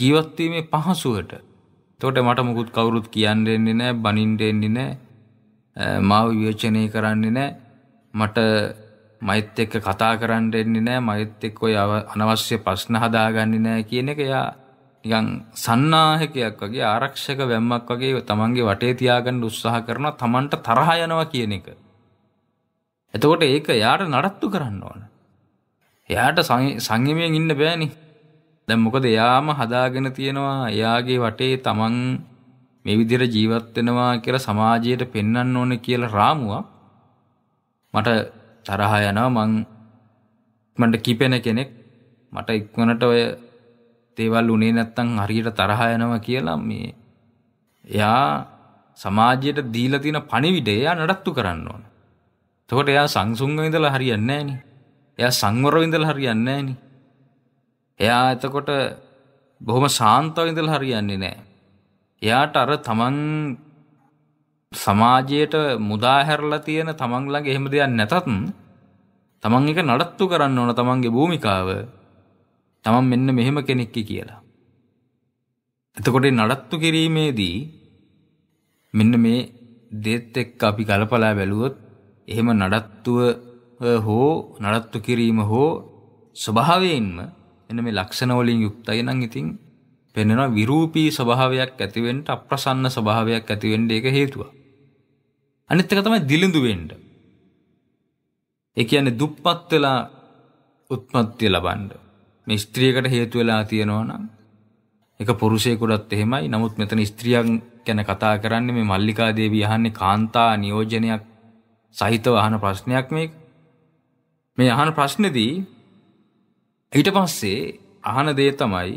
ජීවත් වීමේ පහසුවට එතකොට මට මුකුත් කවුරුත් කියන්න දෙන්නේ නැහැ බනින්න දෙන්නේ නැහැ මාව විවේචනය කරන්නේ නැහැ මට මෛත් එක්ක කතා කරන්න එන්නේ නෑ මෛත් එක්ක ඔය අනවශ්‍ය ප්‍රශ්න හදාගන්නේ නෑ කියන එක එයා නිකන් සන්නාහකයක් වගේ ආරක්ෂක වැම්මක් වගේ තමන්ගේ වටේ තියාගන්න උත්සාහ කරනවා තමන්ට තරහ යනවා කියන එක. එතකොට ඒක එයාට නඩත්තු කරන්න ඕන. එයාට සංයමයෙන් ඉන්න බෑනේ. දැන් මොකද එයාම හදාගෙන තියෙනවා එයාගේ වටේ තමන් මේ විදිහට ජීවත් වෙනවා කියලා සමාජයට පෙන්වන්න ඕනේ කියලා රාමුවක් මට තරහ යනවා මං මට කිපෙන කෙනෙක් මට ඉක්මනට ඔය තේවල් උනේ නැත්තම් හරියට තරහ යනවා කියලා මේ එයා සමාජයට දීලා තියෙන පණිවිඩය එයා නඩත්තු කරන්න ඕන. එතකොට එයා සංසුන්ව ඉඳලා හරියන්නේ නැහෙනි. එයා සංවරව ඉඳලා හරියන්නේ නැහෙනි. එයා එතකොට බොහොම සාන්තව ඉඳලා හරියන්නේ නැහැ. එයාට අර තමන් සමාජයට මුදා හැරලා තියෙන තමන් ළඟ එහෙම දෙයක් නැතත් තමන් එක නඩත්තු කරන්න ඕන තමන්ගේ භූමිකාව තමන් මෙන්න මෙහෙම කෙනෙක් කියලා. එතකොට නඩත්තු කිරීමේදී මෙන්න මේ දේත් එක්ක අපි ගලපලා බැලුවොත් එහෙම නඩත්තුව හෝ නඩත්තු කිරීම හෝ ස්වභාවයෙන්ම එන මේ ලක්ෂණ වලින් යුක්තයි නම් ඉතින් පෙන්වන විරූපී ස්වභාවයක් ඇතිවෙන්න අප්‍රසන්න ස්වභාවයක් ඇතිවෙන්න ඒක හේතුවක්. අනිත් එක තමයි දිලිඳු වෙන්න. ඒ කියන්නේ දුප්පත් වෙලා උත්පත්ති ලබන්න. මේ ස්ත්‍රියකට හේතු වෙලා තියෙනවා නම් ඒක පුරුෂයෙකුටත් එහෙමයි. නමුත් මෙතන ස්ත්‍රියන් ගැන කතා කරන්නේ මේ මල්ලිකා දේවිය අහන්නේ කාන්තා නියෝජනයක් සහිතව අහන ප්‍රශ්නයක් මේක. මේ අහන ප්‍රශ්නේදී ඊට පස්සේ අහන දේ තමයි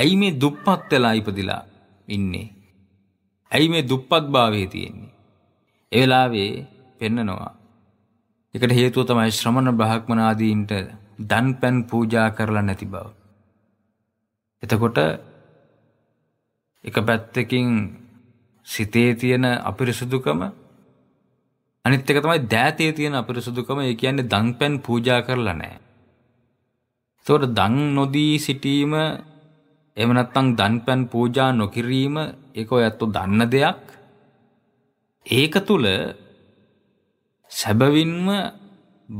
ඇයි මේ දුප්පත් වෙලා ඉපදිලා ඉන්නේ? ඇයි මේ දුප්පත් භාවයේ තියෙන්නේ? එවෙලාවේ පෙන්නනවා. එකට හේතුව තමයි ශ්‍රමණ බ්‍රහ්මනාදීන්ට දන් පැන් පූජා කරලා නැති බව. එතකොට එක පැත්තකින් සිතේ තියෙන අපිරිසුදුකම අනිත් එක තමයි දෑතේ තියෙන අපිරිසුදුකම ඒ කියන්නේ දන් පැන් පූජා කරලා නැහැ. ඒතකොට දන් නොදී සිටීම එහෙම නැත්නම් දන් පැන් පූජා නොකිරීම ඒක ඔයත්තු දන්න දෙයක්. ඒක තුල සැබවින්ම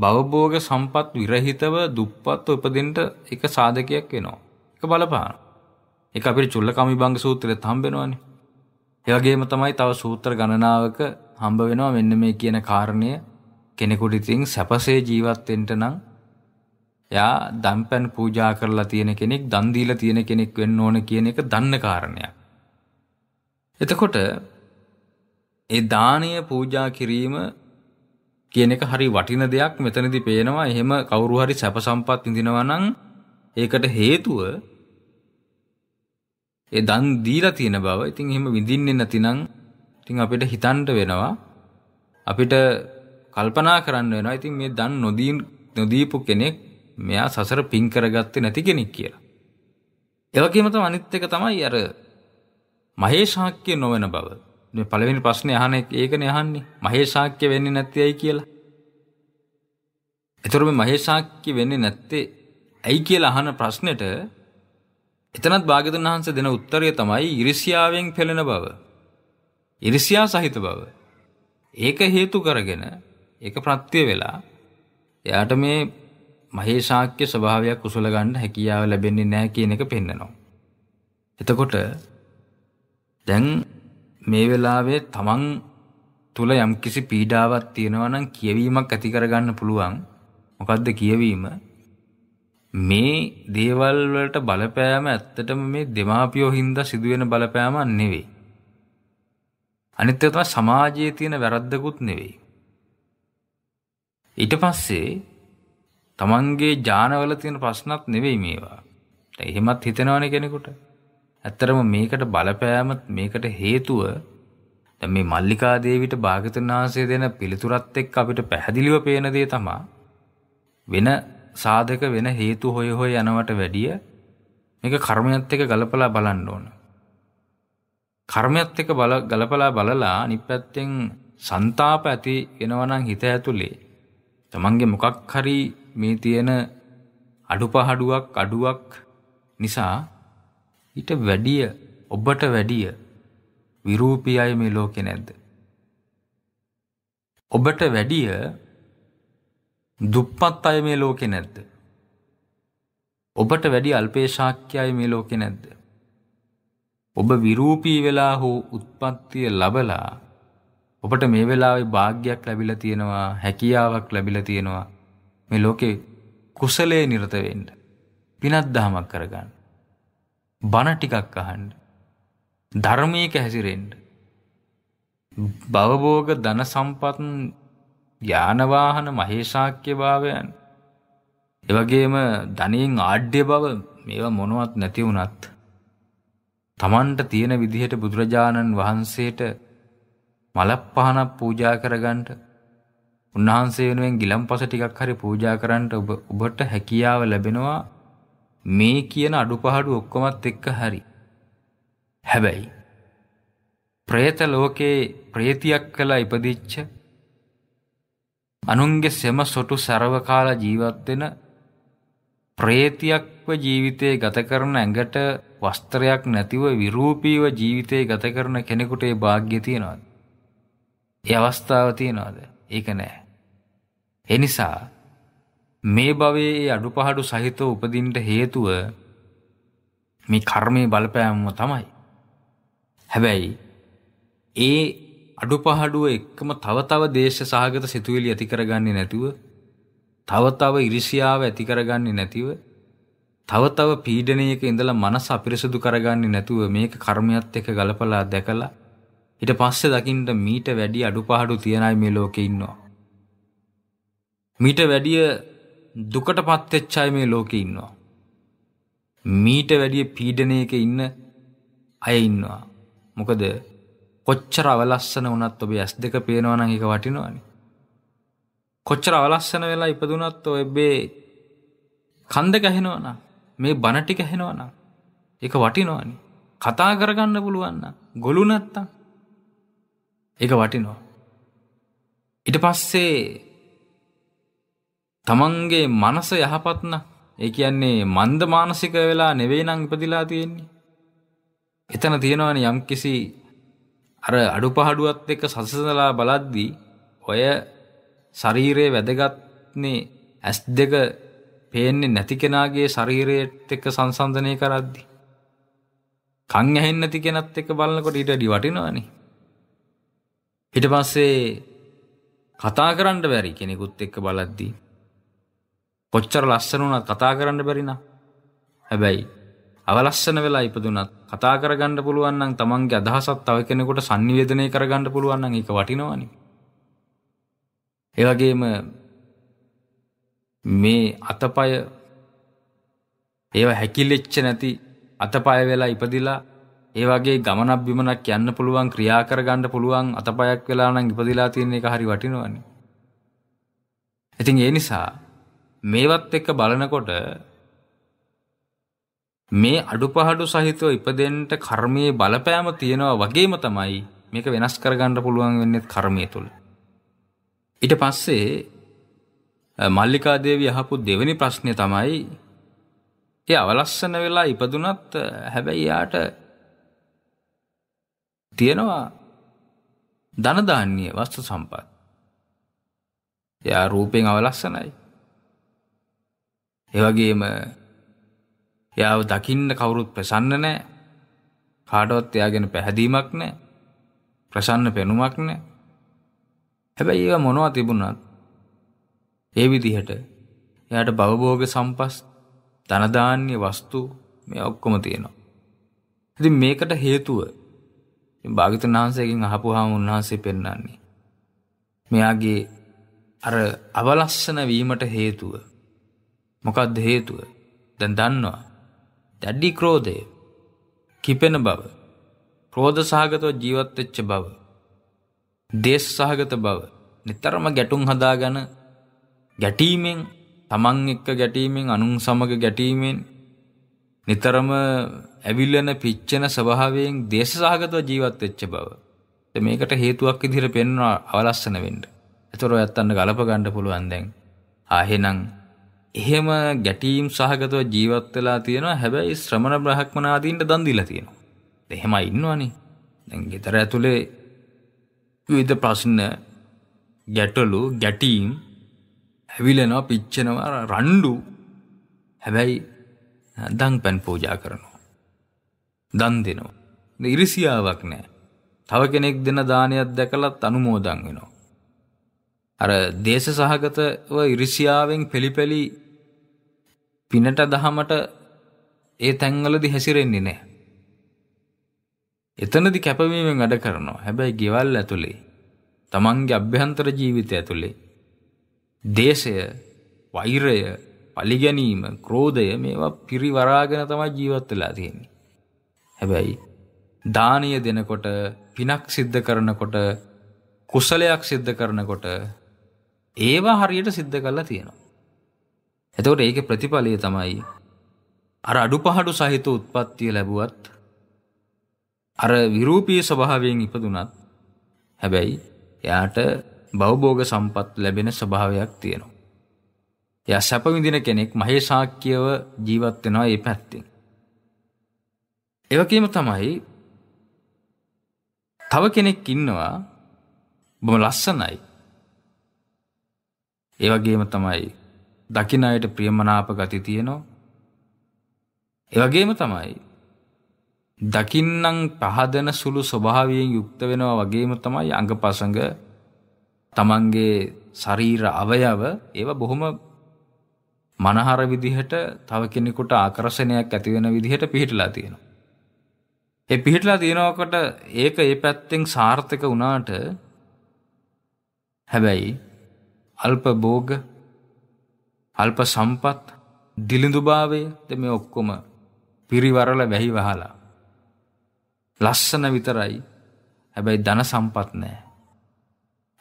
භවභෝග සම්පත් විරහිතව දුප්පත්ව උපදින්න එක සාධකයක් වෙනවා. ඒක බලපාන. ඒක අපිට චුල්ලකමිභංග සූත්‍රෙත් හම්බ වෙනවනේ. ඒ වගේම තමයි තව සූත්‍ර ගණනාවක හම්බ වෙනවා මෙන්න මේ කියන කාරණය කෙනෙකුට ඉතින් සැපසේ ජීවත් වෙන්න නම් එයා දම්පැන් පූජා කරලා තියෙන කෙනෙක් දන් දීලා තියෙන කෙනෙක් වෙන්න ඕන කියන එක දන්න කාරණයක්. එතකොට ඒ දානය පූජා කිරීම කියන එක හරි වටින දෙයක් මෙතනදි පේනවා එහෙම කවුරු හරි සැප සම්පත් විඳිනවා නම් ඒකට හේතුව ඒ දන් දීලා තියෙන බව. ඉතින් එහෙම විඳින්නේ නැතිනම් ඉතින් අපිට හිතන්න වෙනවා අපිට කල්පනා කරන්න වෙනවා. ඉතින් මේ දන් නොදී නොදීපු කෙනෙක් මෙයා සසර පින් කරගත්තේ නැති කෙනෙක් කියලා. ඒ වගේම තමයි අනිත් එක තමයි අර මහේශාක්‍ය නොවන බව. මේ පළවෙනි ප්‍රශ්නේ අහන ඒකනේ අහන්නේ. මහේශාක්‍ය වෙන්නේ නැති ඇයි කියලා. ඒතර මේ මහේශාක්‍ය වෙන්නේ නැත්තේ ඇයි කියලා අහන ප්‍රශ්නෙට එතනත් භාග්‍යතුන් වහන්සේ දෙන උත්තරය තමයි ඉරිසියාවෙන් පෙළෙන බව. ඉරිසියා සහිත බව. ඒක හේතු කරගෙන ඒක ප්‍රත්‍ය වෙලා එයාට මේ මහේශාක්‍ය ස්වභාවයක් කුසල ගන්න හැකියාව ලැබෙන්නේ නැහැ කියන එක පෙන්නනවා. එතකොට දැන් මේ වෙලාවේ තමන් තුල යම්කිසි පීඩාවක් තියෙනවා නම් කියවීමක් ඇති කරගන්න පුළුවන්. මොකද්ද කියවීම? මේ දේවල් වලට බලපෑම ඇත්තටම මේ දෙමාපියෝ හින්දා සිදුවෙන බලපෑමක් නෙවෙයි. අනිත් එක තමයි සමාජයේ තියෙන වැරද්දකුත් නෙවෙයි. ඊට පස්සේ තමන්ගේ ඥානවල තියෙන ප්‍රශ්නත් නෙවෙයි මේවා. එහෙමත් හිතනවනේ කෙනෙකුට. ඇත්තරම මේකට බලපෑම මේකට හේතුව දැන් මේ මල්ලිකා දේවිට භාගතුන් වහන්සේ දෙන පිළිතුරත් එක්ක අපිට පැහැදිලිව පේන දේ තමයි වෙන සාධක වෙන හේතු හොය හොය යනවට වැඩිය මේක කර්මයත් එක්ක ගලපලා බලන්න ඕන. කර්මයත් එක්ක බල ගලපලා බලලා අනිත් සන්තාප ඇති වෙනවා හිත ඇතුලේ තමන්ගේ මොකක් හරි මේ තියෙන අඩුපහඩුවක් අඩුවක් නිසා ඊට වැඩිය ඔබට වැඩිය විරූපියයි මේ ලෝකේ නැද්ද? ඔබට වැඩිය දුප්පත් අය මේ ලෝකේ නැද්ද? ඔබට වැඩි අල්පේශාක්‍යයි මේ ලෝකේ නැද්ද? ඔබ විරූපී වෙලා හෝ උත්පත්තිය ලබලා ඔබට මේ වෙලාවේ වාග්යක් ලැබිලා තියෙනවා හැකියාවක් ලැබිලා තියෙනවා මේ ලෝකේ කුසලයේ නිරත වෙන්න පිනක් දහමක් කරගන්න බණ ටිකක් අහන්න. ධර්මයක හැසිරෙන්ට. බවබෝග ධන සම්පත් යානවාහන මහේශාක්‍ය භාවයන් එවගේම ධනයෙන් ආඩ්‍ය බව මේවා මොනවත් නැති වුණත් තමන්ට තියෙන විදිහට බුදුරජාණන් වහන්සේට මලක් පහනක් පූජා කරගන්නට උන්වහන්සේ වෙනුවෙන් ගිලම්පස ටිකක් හරි පූජා කරන්නට ඔබ ඔබට හැකියාව ලැබෙනවා මේ කියන අඩුපාඩු ඔක්කොමත් එක්ක හරි. හැබැයි ප්‍රේත ලෝකේ ප්‍රේතියක් කළා ඉපදිච්ච අනුන්ගේ සෙම සොටු සරව කාලා ජීවත් වෙන ප්‍රේතියක්ව ජීවිතේ ගත කරන ඇඟට වස්ත්‍රයක් නැතිව විරූපීව ජීවිතේ ගත කරන කෙනෙකුට ඒ වාග්ය තියනවාද? ඒ අවස්ථාව තියනවාද? ඒක නෑ. ඒ නිසා මේ භවයේ ඒ අඩුපහඩු සහිතව උපදින්න හේතුව මේ කර්මයේ බලපෑමම තමයි. හැබැයි ඒ අඩුපහඩුව එක්කම තව තව දේශ සහගත සිතුවිලි ඇති කරගන්නේ නැතුව තව තව ඉරිසියාව ඇති කරගන්නේ නැතිව තව තව පීඩනයක ඉඳලා මනස අපිරිසුදු කරගන්නේ නැතුව මේක කර්මයක් එක්ක ගලපලා දැකලා ඊට පස්සේ දකින්න මීට වැඩි අඩුපාඩු තියනයි මේ ලෝකේ ඉන්නවා. මීට වැඩිය දුකට පත්වෙච්ච අය මේ ලෝකේ ඉන්නවා. මීට වැඩිය පීඩනයක ඉන්න අය ඉන්නවා. මොකද කොච්චර අවලස්සන වුණත් ඔබේ ඇස් දෙක පේනවා නම් ඒක වටිනවනේ. කොච්චර අවලස්සන වෙලා ඉපදුනත් ඔබේ කන්ද ගැහෙනවා නම් මේ බන ටික ඇහෙනවා නම් ඒක වටිනවනේ. කතා කරගන්න පුළුවන් නම් ගොළු නැත්තම් ඒක වටිනවා. ඊට පස්සේ තමන්ගේ මනස යහපත්න ඒ කියන්නේ මන්ද මානසික වෙලා නෙවෙයි නම් ඉපදිලා තියෙන්නේ. එතන තියෙනවනේ යම්කිසි අර අඩුපහඩුවත් එක්ක සසඳලා බලද්දී ඔය ශරීරයේ වැදගත්නේ ඇස් දෙක පේන්නේ නැති කෙනාගේ ශරීරයේත් එක්ක සංසන්දනය කරද්දී කන් ඇහෙන්නේ නැති කෙනත් එක්ක බලනකොට ඊට වැඩි වටිනවනේ. ඊට පස්සේ කතා කරන්න බැරි කෙනෙකුත් එක්ක බලද්දී කොච්චර ලස්සන වුණත් කතා කරන්න බැරි නම් හැබැයි අවලස්සන වෙලා ඉපදුනත් කතා කරගන්න පුළුවන් නම් තමන්ගේ අදහසක් තව කෙනෙකුට sannivedanaya කරගන්න පුළුවන් නම් ඒක වටිනවනේ. ඒ වගේම මේ අතපය ඒව හැකිලෙච්ච නැති අතපය වෙලා ඉපදිලා ඒ වගේ ගමනක් බිමනක් යන්න පුළුවන් ක්‍රියා කරගන්න පුළුවන් අතපයක් වෙලා නම් ඉපදිලා තියෙන එක හරි වටිනවනේ. ඉතින් ඒ නිසා මේවත් එක්ක බලනකොට මේ අඩුපහඩු සහිතව ඉපදෙන්න කර්මයේ බලපෑම තියෙනවා වගේම තමයි මේක වෙනස් කරගන්න පුළුවන් වෙන්නේ කර්මය තුළ. ඊට පස්සේ මල්ලිකා දේවිය අහපු දෙවෙනි ප්‍රශ්නේ තමයි ඒ අවලස්සන වෙලා ඉපදුනත් හැබැයි යාට තියෙනවා ධන ධාන්‍ය වස්තු සම්පත්. එයා රූපෙන් අවලස්සනයි. ඒවගේම යාව දකින්න කවුරුත් ප්‍රසන්න නෑ කාඩොත් එයාගෙන පැහැදීමක් නෑ ප්‍රසන්න පෙනුමක් නෑ හැබැයි ඒව මොනවා තිබුණත් ඒ විදිහට එයාට භවභෝග සම්පස් ධනධාන්‍ය වස්තු මේ ඔක්කොම තියෙනවා. ඉතින් මේකට හේතුව භාගතුන් වහන්සේගෙන් අහපුවාම උන්වහන්සේ පෙන්වන්නේ. මෙයාගේ අර අවලස්සන වීමට හේතුව මොකක්ද හේතුව? දැන් දන්නවා. දැඩි ක්‍රෝධය, කිපෙන බව, ක්‍රෝධ සහගතව ජීවත් වෙච්ච බව, දේශ සහගත බව, නිතරම ගැටුම් හදාගෙන ගැටීමෙන්, Taman එක්ක ගැටීමෙන්, අනුන් සමග ගැටීමෙන් නිතරම ඇවිල්ලන පිච්චෙන ස්වභාවයෙන් දේශ සහගතව ජීවත් වෙච්ච බව. මේකට හේතුවක් විදිහට පෙන්වන අවලස්සන වෙන්න. ඒතර ඔයත් අන්න ගලප ගන්න පුළුවන් දැන්. ආ එහෙනම් එහෙම ගැටීම් සහගතව ජීවත් වෙලා තියෙනවා හැබැයි ශ්‍රමණ බ්‍රහ්මනාදීන්ට දන් දීලා තියෙනවා. එහෙම ඉන්නවනේ. දැන් ගෙදර ඇතුලේ විවිධ ප්‍රශ්න ගැටලු ගැටීම් ඇවිලෙනවා පිච්චෙනවා රණ්ඩු හැබැයි දන් පැන් පූජා කරනවා. දන් දෙනවා. ඉරිසියාවක් නැහැ. තව කෙනෙක් දෙන දානයක් දැකලත් අනුමෝදන් වෙනවා. අර දේශ සහගතව ඉරිසියාවෙන් පෙලිපෙලි පිනට දහමට ඒ තැන්වලදී හැසිරෙන්නේ නැහැ. එතනදි කැපවීමෙන් වැඩ කරනවා. හැබැයි ගෙවල් ඇතුලේ තමන්ගේ අභ්‍යන්තර ජීවිතය ඇතුලේ දේශය, වෛරය, පලිගැනීම, ක්‍රෝධය මේවා පිරිවරාගෙන තමයි ජීවත් වෙලා තියෙන්නේ. හැබැයි දානීය දෙනකොට, පිනක් සිද්ධ කරනකොට, කුසලයක් සිද්ධ කරනකොට ඒවා හරියට සිද්ධ කරලා තියෙනවා. එතකොට ඒක ප්‍රතිඵලය තමයි අර අඩුපහඩු සහිත උත්පත්තිය ලැබුවත් අර විරූපී ස්වභාවයෙන් ඉපදුනත් හැබැයි එයාට බවභෝග සම්පත් ලැබෙන ස්වභාවයක් තියෙනවා. එයා සැප විඳින කෙනෙක් මහේසාක්‍යව ජීවත් වෙනවා මේ පැත්තෙන්. ඒ වගේම තමයි තව කෙනෙක් ඉන්නවා බොහොම ලස්සනයි. ඒ වගේම තමයි දකින අයට ප්‍රියමනාප ගති තියෙනවා. ඒ වගේම තමයි දකින්නම් පහදන සුළු ස්වභාවයෙන් යුක්ත වෙනවා වගේම තමයි අංගපසංග තමන්ගේ ශරීර අවයව ඒව බොහොම මනහර විදිහට තව කෙනෙකුට ආකර්ෂණයක් ඇති වෙන විදිහට පිහිටලා තියෙනවා. ඒ පිහිටලා තියෙනකොට ඒක ඒ පැත්තෙන් සාර්ථක වුණාට හැබැයි අල්ප භෝග අල්ප සම්පත් දිලිඳුභාවය ද මේ ඔක්කොම පිරිවරල වැහි වහලා. ලස්සන විතරයි හැබැයි ධන සම්පත් නෑ.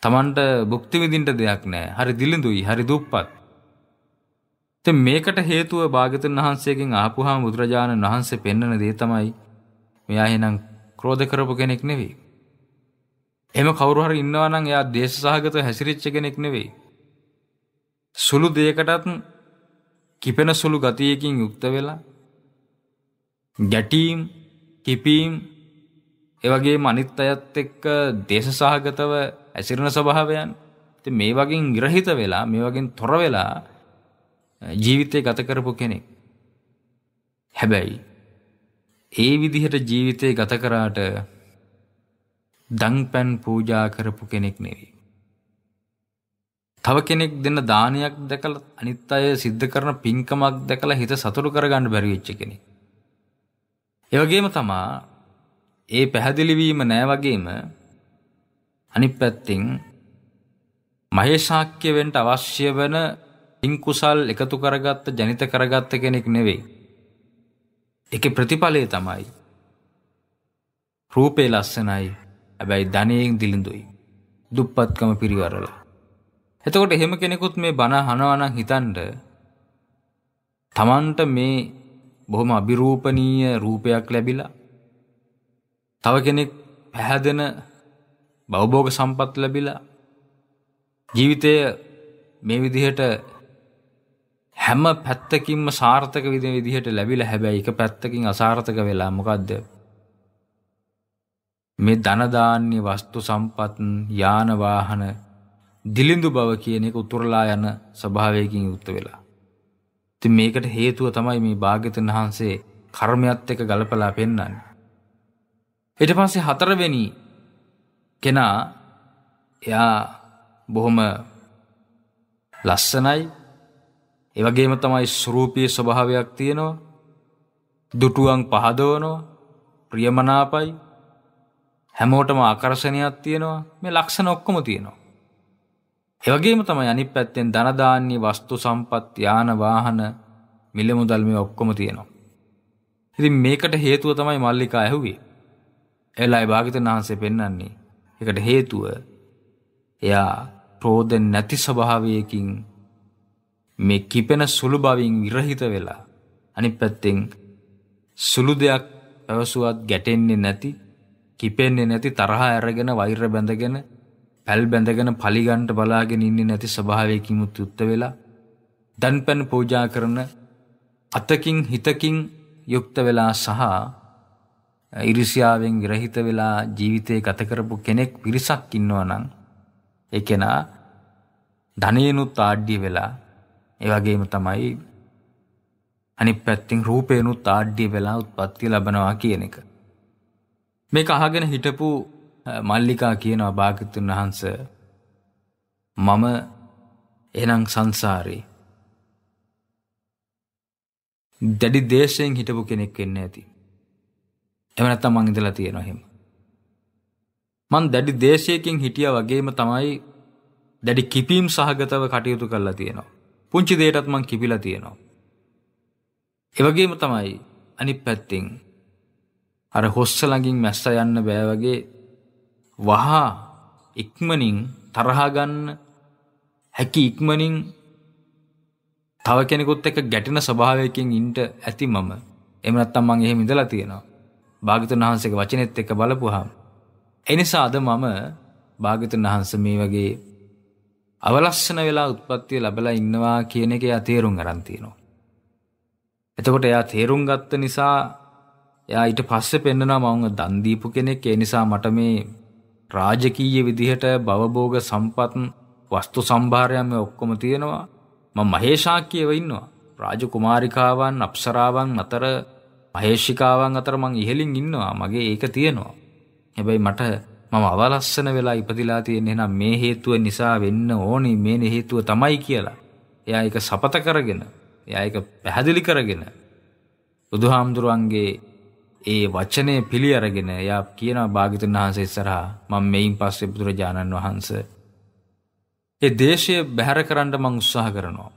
තමන්ට භුක්තිවිදින්ට දෙයක් නෑ හරි දිලිඳුයි හරි දුප්පත්. ත මේකට හේතුව භාගතන් වහන්සේකින් ආපුහා බුදුරජාණන් වහන්සේ පෙන්නන දේ තමයි මෙයා එහෙනම් ක්‍රෝධ කරපු කෙනෙක් නෙවෙයි. එම කවුරු හරි ඉන්නවා නම් එයා දේශසහගතව හැසිරිච්ච කෙනෙක් නෙවෙයි. සුළු දෙයකටත් කිපෙන සුළු ගතියකින් යුක්ත වෙලා ගැටීම් කිපීම් එවගේ මනිත් අයත් එක්ක දේශසහගතව ඇසිරණ ස්වභාවයන් ති මේ වගින් ගිරහිත වෙලා මේ වගින් තොර වෙලා ජීවිතය ගත කරපු කෙනෙක් හැබැයි ඒ විදිහට ජීවිතය ගත කරාට දං පැන් පූජා කරපු කෙනෙක් නෙවෙයි තව කෙනෙක් දෙන්න දානයක් දැකලා අනිත් අය සිද්ධ කරන පින්කමක් දැකලා හිත සතුටු කරගන්න බැරි වෙච්ච කෙනෙක්. ඒ වගේම තමා ඒ පැහැදිලි වීම නෑ වගේම අනිත් පැත්තෙන් මහේශාක්‍ය වෙන්න අවශ්‍ය වෙන පින් කුසල් එකතු කරගත්ත ජනිත කරගත්ත කෙනෙක් නෙවෙයි. ඒකේ ප්‍රතිඵලය තමයි රූපේ ලස්සනයි. හැබැයි ධනෙන් දිලිඳුයි. දුප්පත්කම පිරිවරලා එතකොට එහෙම කෙනෙකුත් මේ බණ අහනවා නම් හිතනද තමන්ට මේ බොහොම අබිරූපණීය රූපයක් ලැබිලා තව කෙනෙක් පැහැදෙන භවභෝග සම්පත් ලැබිලා ජීවිතය මේ විදිහට හැම පැත්තකින්ම සාර්ථක විදිහට ලැබිලා හැබැයි එක පැත්තකින් අසාර්ථක වෙලා මොකද්ද මේ ධන ධාන්‍ය වස්තු සම්පත් යාන වාහන දිලිඳු බව කියන එක උතුරලා යන ස්වභාවයකින් යුක්ත වෙලා. ඉතින් මේකට හේතුව තමයි මේ භාග්‍යතුන් වහන්සේ කර්මයත් එක්ක ගලපලා පෙන්වන්නේ. ඊට පස්සේ හතරවෙනි කෙනා එයා බොහොම ලස්සනයි. ඒ වගේම තමයි ස්වરૂපී ස්වභාවයක් තියෙනවා. දුටුවන් පහදවනවා. ප්‍රියමනාපයි. හැමෝටම ආකර්ෂණයක් තියෙනවා. මේ ලක්ෂණ ඔක්කොම තියෙනවා. එවගේම තමයි අනිත් පැත්තෙන් ධන දාන්නේ වස්තු සම්පත් යාන වාහන මිල මුදල් මේ ඔක්කොම තියෙනවා. ඉතින් මේකට හේතුව තමයි මල්ලිකා ඇහුවේ. එලයි භාග්‍යතුන් වහන්සේ පෙන්වන්නේ. ඒකට හේතුව එයා ක්‍රෝධ නැති ස්වභාවයකින් මේ කිපෙන සුළු බවින් විරහිත වෙලා අනිත් පැත්තෙන් සුළු දෙයක් පැවසුවත් ගැටෙන්නේ නැති කිපෙන්නේ නැති තරහා අරගෙන වෛර බැඳගෙන පැල් බැඳගෙන පලිගන්ට බලාගෙන ඉන්නේ නැති ස්වභාවයකින්මුත් යුක්ත වෙලා දන්පැන් පූජා කරන අතකින් හිතකින් යුක්ත වෙලා සහ ඉරිසියාවෙන් ග්‍රහිත වෙලා ජීවිතය ගත කරපු කෙනෙක් පිරිසක් ඉන්නවා නම් ඒ කෙනා ධනේනුත් ආඩ්‍ය වෙලා ඒ වගේම තමයි අනිත් පැත්තෙන් රූපේනුත් ආඩ්‍ය වෙලා උත්පත්ති ලබනවා කියන එක මේක අහගෙන හිටපු මල්ලිකා කියනවා භාග්‍යතුන් වහන්ස මම එනම් සංසාරේ දැඩි දේශයෙන් හිටපු කෙනෙක් වෙන්න ඇති. එම නැත්තම් මං ඉඳලා තියෙනවා එහෙම. මං දැඩි දේශයකින් හිටියා වගේම තමයි දැඩි කිපීම් සහගතව කටයුතු කරලා තියෙනවා. පුංචි දෙයටත් මං කිපිලා තියෙනවා. ඒ වගේම තමයි අනිත් පැත්තෙන් අර හොස්ස ළඟින් මැස්සා යන්න බෑ වගේ වහා ඉක්මනින් තරහා ගන්න හැකි ඉක්මනින් තව කෙනෙකුත් එක්ක ගැටෙන ස්වභාවයකින් ඉන්න ඇති මම. එහෙම නැත්නම් මම එහෙම ඉඳලා තියෙනවා. භාගතුන් වහන්සේගේ වචනෙත් එක්ක බලපුවාම. ඒ නිසා අද මම භාගතුන් වහන්සේ මේ වගේ අවලස්සන වෙලා උත්පත්ති ලැබලා ඉන්නවා කියන එක එයා තේරුම් ගන්න තියෙනවා. එතකොට එයා තේරුම් ගත්ත නිසා එයා ඊට පස්සේ පෙන්නනවා මම දන් දීපු කෙනෙක් ඒ නිසා මට මේ රාජකීය විදිහට භවභෝග සම්පත් වස්තු සම්භාරයන් මේ ඔක්කොම තියෙනවා. මම මහේශාක්‍යයව ඉන්නවා. රාජකුමාරිකාවන් අප්සරාවන් අතර මහේෂිකාවන් අතර මං ඉහලින් ඉන්නවා. මගේ ඒක තියෙනවා. හැබැයි මට මම අවලස්සන වෙලා ඉපදිලා තියෙන එහෙනම් මේ හේතුව නිසා වෙන්න ඕනි මේ හේතුව තමයි කියලා. එයා ඒක සපත කරගෙන එයා ඒක පැහැදිලි කරගෙන බුදුහාමුදුරන්ගේ ඒ වචනේ පිළි අරගෙන එයා කියනවා භාග්‍යතුන් වහන්සේ ඉස්සරහා මම මෙයින් පස්සේ බුදුරජාණන් වහන්සේ ඒ දේශය බැහැර කරන්න මං උත්සාහ කරනවා.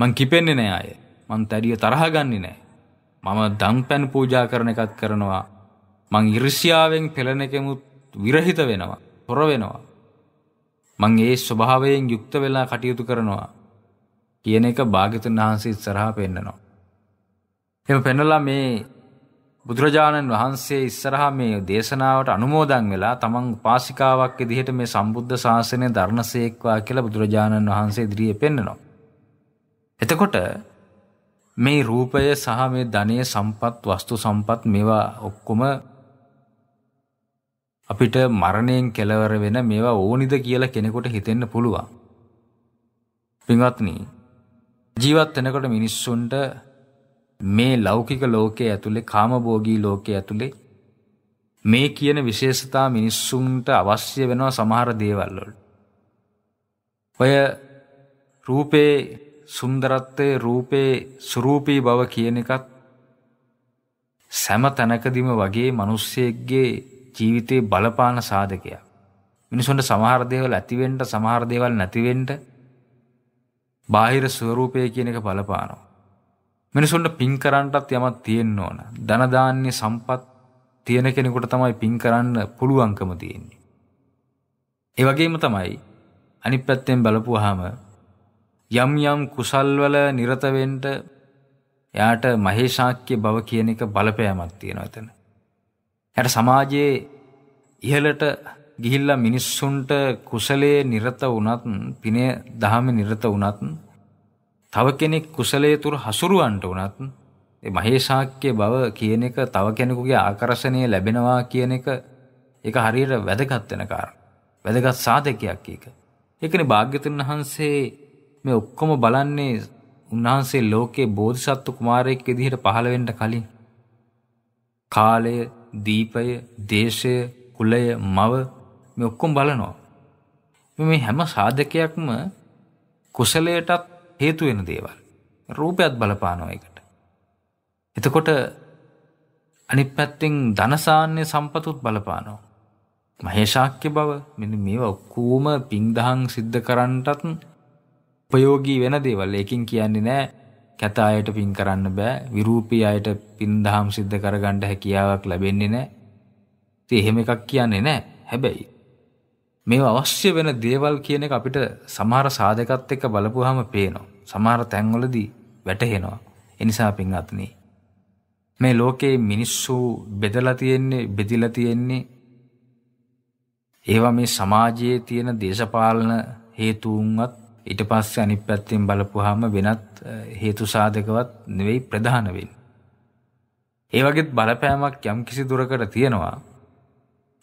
මං කිපෙන්නේ නෑ අය. මං තැරිය තරහ ගන්නෙ නෑ. මම දම්පැන් පූජා කරන එකත් කරනවා. මං ඉරිසියාවෙන් පෙළෙන එකෙමුත් විරහිත වෙනවා. හොර වෙනවා. මං ඒ ස්වභාවයෙන් යුක්ත වෙලා කටයුතු කරනවා. කියන එක භාග්‍යතුන් වහන්සේ ඉස්සරහා පෙන්නනවා. එහෙම පෙන්නලා මේ බුදුරජාණන් වහන්සේ ඉස්සරහා මේ දේශනාවට අනුමෝදන් වෙලා තමන් පාසිකාවක් විදිහට මේ සම්බුද්ධ ශාසනය ධර්ණසේක්වා කියලා බුදුරජාණන් වහන්සේ ඉදිරියේ පෙන්නනවා. එතකොට මේ රූපය සහ මේ ධනය සම්පත් වස්තු සම්පත් මේවා ඔක්කොම අපිට මරණයෙන් කෙලවර වෙන මේවා ඕනිද කියලා කෙනෙකුට හිතෙන්න පුළුවන්. පින්වත්නි ජීවත් වෙනකොට මිනිස්සුන්ට මේ ලෞකික ලෝකයේ ඇතුලේ කාමභෝගී ලෝකයේ ඇතුලේ මේ කියන විශේෂතා මිනිස්සුන්ට අවශ්‍ය වෙනවා සමහර දේවල් වලට. ඔය රූපේ සුන්දරත්වයේ රූපේ ස්වરૂපී බව කියන එකත් සෑම තැනකදීම වගේ මිනිස්සෙක්ගේ ජීවිතේ බලපාන සාධකයක්. මිනිසුන්ට සමහර දේවල් ඇති වෙන්න සමහර දේවල් නැති වෙන්න බාහිර ස්වરૂපය කියන එක බලපානවා. මිනිසුන්ට පින් කරන්නටත් යමක් තියෙන්න ඕන. ධන දාන්නේ සම්පත් තියෙන කෙනෙකුට තමයි පින් කරන්න පුළුවන්කම තියෙන්නේ. ඒ වගේම තමයි අනිත් පැත්තෙන් බලපුවාම යම් යම් කුසල්වල නිරත වෙන්න එයාට මහේශාක්‍ය බව කියන එක බලපෑමක් තියෙනවා එතන. එයාට සමාජයේ ඉහළට ගිහිල්ලා මිනිස්සුන්ට කුසලයේ නිරත වුණත් පිනේ දහමේ නිරත වුණත් තව කෙනෙක් කුසලයේ තුර හසුරුවන්ට වුණත් ඒ මහේසාක්‍ය බව කියන එක තව කෙනෙකුගේ ආකර්ෂණය ලැබෙනවා කියන එක ඒක හරියට වැදගත් වෙන කාරණා. වැදගත් සාධකයක් ඒක. ඒකනේ භාග්‍යතුන් වහන්සේ මේ ඔක්කොම බලන්නේ උන්වහන්සේ ලෝකේ බෝධිසත්ව කුමාරයෙක් විදිහට පහළ වෙන්න කලින් කාලය, දීපය, දේශය, කුලය, මව මේ ඔක්කොම බලනවා. මේ හැම සාධකයක්ම කුසලයටත් හේතු වෙන දේවල්. රූපයත් බලපානවා ඒකට. එතකොට අනිත් පැත්තෙන් ධනසාන්‍ය සම්පතුත් බලපානවා. මහේශාක්‍ය බව මෙන්න මේවා ඔක්කෝම පින්දහම් සිද්ධ කරන්නටත් උපයෝගී වෙන දේවල්. ඒකින් කියන්නේ නෑ කැත අයට පින් කරන්න බෑ විරූපී අයට පින්දහම් සිද්ධ කරගන්න හැකියාවක් ලැබෙන්නේ නෑ. ඉතින් එහෙම එකක් කියන්නේ නෑ. හැබැයි මේවා අවශ්‍ය වෙන දේවල් කියන එක අපිට සමහර සාධකත් එක්ක බලපුවාම පේනවා. සමහර තැන්වලදී වැටහෙනවා. එනිසා පින්වත්නි මේ ලෝකේ මිනිස්සු බෙදලා තියෙන්නේ බෙදිලා තියෙන්නේ ඒවා මේ සමාජයේ තියෙන දේශපාලන හේතුන්වත් ඊට පස්සේ අනිත් පැත්තෙන් බලපුවාම වෙනත් හේතු සාධකවත් නෙවෙයි ප්‍රධාන වෙන්නේ. ඒ වගේත් බලපෑමක් යම්කිසි දුරකට තියෙනවා.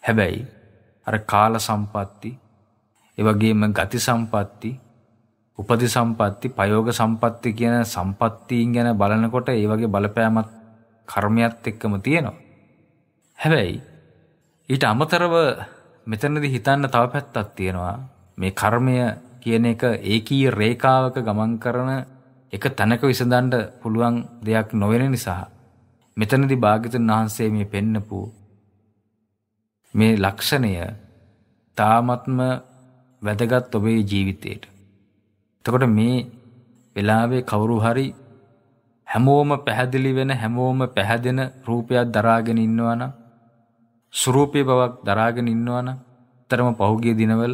හැබැයි අර කාල සම්පatti, ඒ වගේම ගති සම්පatti උපදි සම්පatti, ප්‍රයෝග සම්පatti කියන සම්පත්තීන් ගැන බලනකොට ඒ වගේ බලපෑමක් කර්මයක් එක්කම තියෙනවා. හැබැයි ඊට අමතරව මෙතනදී හිතන්න තව පැත්තක් තියෙනවා. මේ කර්මය කියන එක ඒකී රේඛාවක ගමන් කරන එක තැනක විසඳන්න පුළුවන් දෙයක් නොවන නිසා මෙතනදී භාග්‍යතුන් වහන්සේ මේ පෙන්නපු මේ ලක්ෂණය තාමත්ම වැදගත් ඔබේ ජීවිතයට එතකොට මේ වෙලාවේ කවුරු හරි හැමෝම පැහැදිලි වෙන හැමෝම පැහැදෙන රූපයක් දරාගෙන ඉන්නවනම් ස්වરૂපී බවක් දරාගෙන ඉන්නවනම් තරම පහුගිය දිනවල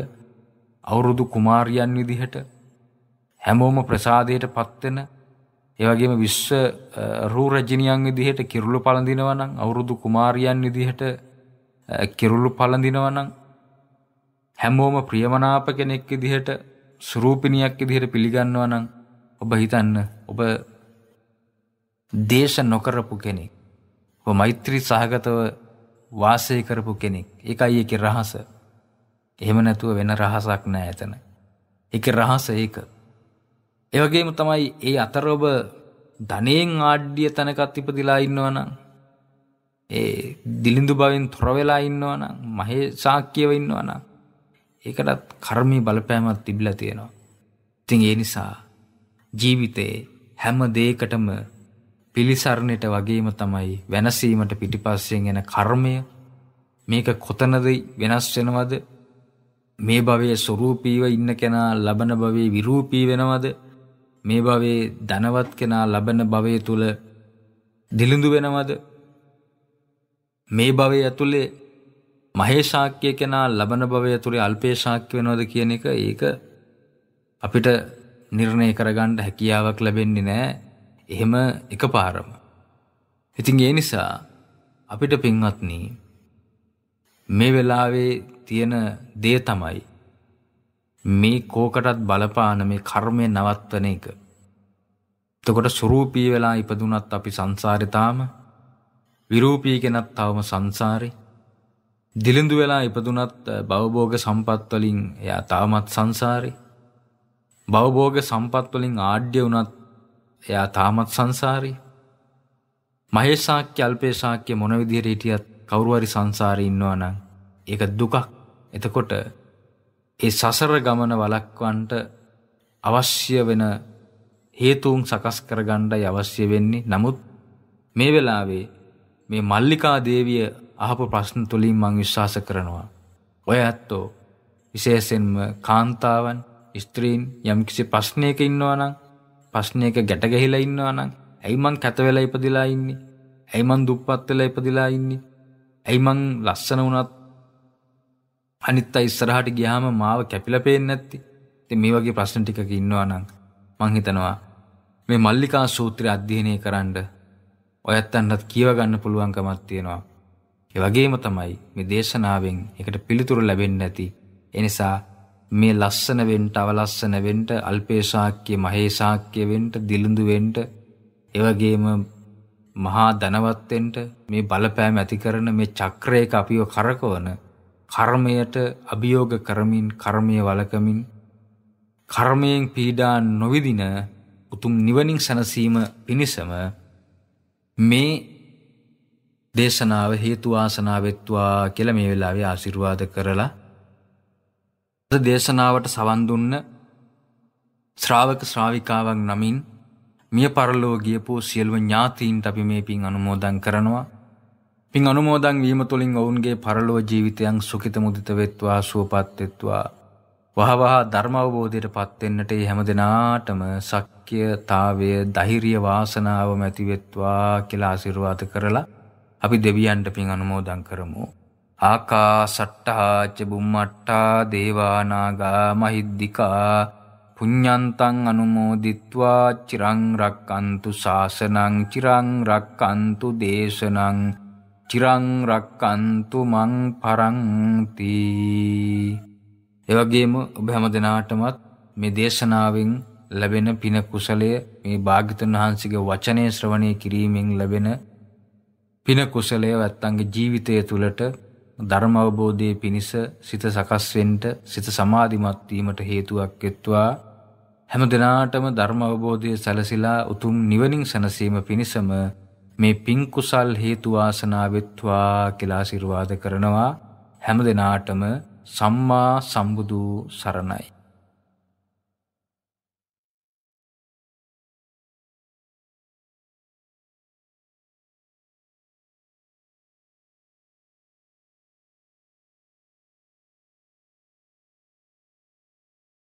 අවුරුදු කුමාරයන් විදිහට හැමෝම ප්‍රසාදයට පත්වෙන ඒ වගේම විශ්ව රූ රජිනියන් විදිහට කිරුළු පළඳිනවා නම් අවුරුදු කුමාරයන් විදිහට කිරුළු පළඳිනවා නම් හැමෝම ප්‍රියමනාප කෙනෙක් විදිහට ස්වරූපිනියක් විදිහට පිළිගන්නවා නම් ඔබ හිතන්න ඔබ දේශ නොකරපු කෙනෙක්. ඔබ මෛත්‍රී සහගතව වාසය කරපු කෙනෙක්. ඒකයි ඒකේ රහස. එහෙම නැතුව වෙන රහසක් නෑ එතන. ඒකේ රහස ඒක. ඒ වගේම තමයි ඒ අතර ඔබ ධනෙන් ආඩ්‍ය තැනකත් ඉපදිලා ඉන්නවා නම් ඒ දිලිඳු භවෙන් තොර වෙලා ඉන්නවා නම් මහේ ශාක්‍යව ඉන්නවා නම් ඒකටත් කර්මී බලපෑමක් තිබිලා තියෙනවා. ඉතින් ඒ නිසා ජීවිතේ හැම දෙයකටම පිළිසරණයට වගේම තමයි වෙනසීමට පිටිපස්සෙන් එන කර්මය මේක කොතනද වෙනස් වෙනවද මේ භවයේ ස්වરૂපීව ඉන්න කෙනා ලබන භවයේ විරූපී වෙනවද මේ භවයේ ධනවත් කෙනා ලබන භවය තුල දිලිඳු වෙනවද මේ භවය ඇතුලේ මහේශාක්‍ය කෙනා ලබන භවය තුළේ අල්පේශාක්‍ය වෙනවද කියන එක ඒක අපිට නිර්ණය කරගන්න හැකියාවක් ලැබෙන්නේ නැහැ. එහෙම එකපාරම. ඉතින් ඒ නිසා අපිට පින්වත්නි මේ වෙලාවේ තියෙන දේ තමයි මේ කෝකටත් බලපාන මේ කර්මය නවත්වන එක. එතකොට ස්වરૂපී වෙලා ඉපදුනත් අපි සංසාරේ තාම විරූපී කෙනත් තවම සංසාරේ දිලිඳු වෙලා ඉපදුනත් භවභෝග සම්පත් වලින් එයා තාමත් සංසාරේ. භවභෝග සම්පත් වලින් ආඩ්‍ය වුණත් එයා තාමත් සංසාරේ. මහේශාක්‍ය අල්පේශාක්‍ය මොන විදිහට හිටියත් කවුරු හරි සංසාරේ ඉන්නවා නම් ඒක දුකක්. එතකොට ඒ සසර ගමන වළක්වන්නට අවශ්‍ය වෙන හේතුන් සකස් කරගන්නයි අවශ්‍ය වෙන්නේ. නමුත් මේ වෙලාවේ මේ මල්ලිකා දේවිය අහපු ප්‍රශ්න තුළින් මං විශ්වාස කරනවා. ඔය ඇත්තෝ විශේෂෙන්ම කාන්තාවන් ස්ත්‍රීන් යම්කිසි ප්‍රශ්නයක ඉන්නවනම් ප්‍රශ්නයක ගැටගැහිලා ඉන්නවනම් ඇයි මං කැතවෙලා ඉපදිලා ඉන්නේ? ඇයි මං දුප්පත් වෙලා ඉපදිලා ඉන්නේ? ඇයි මං ලස්සන වුණත් අනිත් අය ඉස්සරහට ගියාම මාව කැපිලා පේන්නේ නැත්තේ? ඉතින් මේ වගේ ප්‍රශ්න ටිකක ඉන්නවනම් මං හිතනවා මේ මල්ලිකා සූත්‍රය අධ්‍යයනය කරන්න ඔයත් අන්නත් කියව ගන්න පුළුවන්කමක් තියෙනවා. ඒ වගේම තමයි මේ දේශනාවෙන් එකට පිළිතුරු ලැබෙන්නේ නැති. ඒ නිසා මේ ලස්සන වෙන්න, අවලස්සන වෙන්න, අල්පේශාක්‍ය, මහේශාක්‍ය වෙන්න, දිලිඳු වෙන්න, ඒ වගේම මහා ධනවත් වෙන්න මේ බලපෑම ඇති කරන මේ චක්‍රයක අපිව කරකවන කර්මයට අභියෝග කරමින් කර්මයේ වලකමින් කර්මයෙන් පීඩා නොවිදින උතුම් නිවනින් සැනසීම පිණිසම මේ දේශනාව හේතු ආසනා වෙත්වා කියලා මේ වෙලාවේ ආශිර්වාද කරලා අද දේශනාවට සවන් දුන්න ශ්‍රාවක ශ්‍රාවිකාවන් නමින් මිය පරලෝ ගියපෝ සියලුම ඥාතීන්ට අපි මේ පින් අනුමෝදන් කරනවා පින් අනුමෝදන් වීම තුළින් ඔවුන්ගේ පරලෝ ජීවිතයන් සුඛිත මුදිත වෙත්වා සුවපත් වෙත්වා වහවහ ධර්ම අවබෝධයට පත් වෙන්නට මේ හැම දිනාටම සක්්‍යතාවය ධෛර්ය වාසනාව මැති වෙත්වා කියලා ආශිර්වාද කරලා අපි දෙවියන්ට පින් අනුමෝදන් කරමු. ආකාසට්ටහාච බුම්මට්ටා දේවානාගා මහිද්దికා පුඤ්ඤන්තං අනුමෝදිත්වා චිරං රක්칸තු ශාසනං චිරං රක්칸තු දේශනං චිරං රක්칸තු මං පරන්ති. ඒ වගේම ඔබ හැම දිනාටමත් මේ දේශනාවෙන් ලැබෙන පින කුසලය මේ භාග්‍යතුන් වහන්සේගේ වචනය ශ්‍රවණය කිරීමෙන් ලැබෙන පින කුසලය ඇත්තන්ගේ ජීවිතය තුළට ධර්ම අවබෝධයේ පිණිස සිත සකස් වෙන්න සිත සමාධිමත් වීමට හේතුවක් වෙත්වා හැම දිනාටම ධර්ම අවබෝධය සැලසිලා උතුම් නිවනින් සැනසීම පිණිසම මේ පින් කුසල් හේතු වාසනා වෙත්වා කියලා ආශිර්වාද කරනවා හැම දිනාටම සම්මා සම්බුදු සරණයි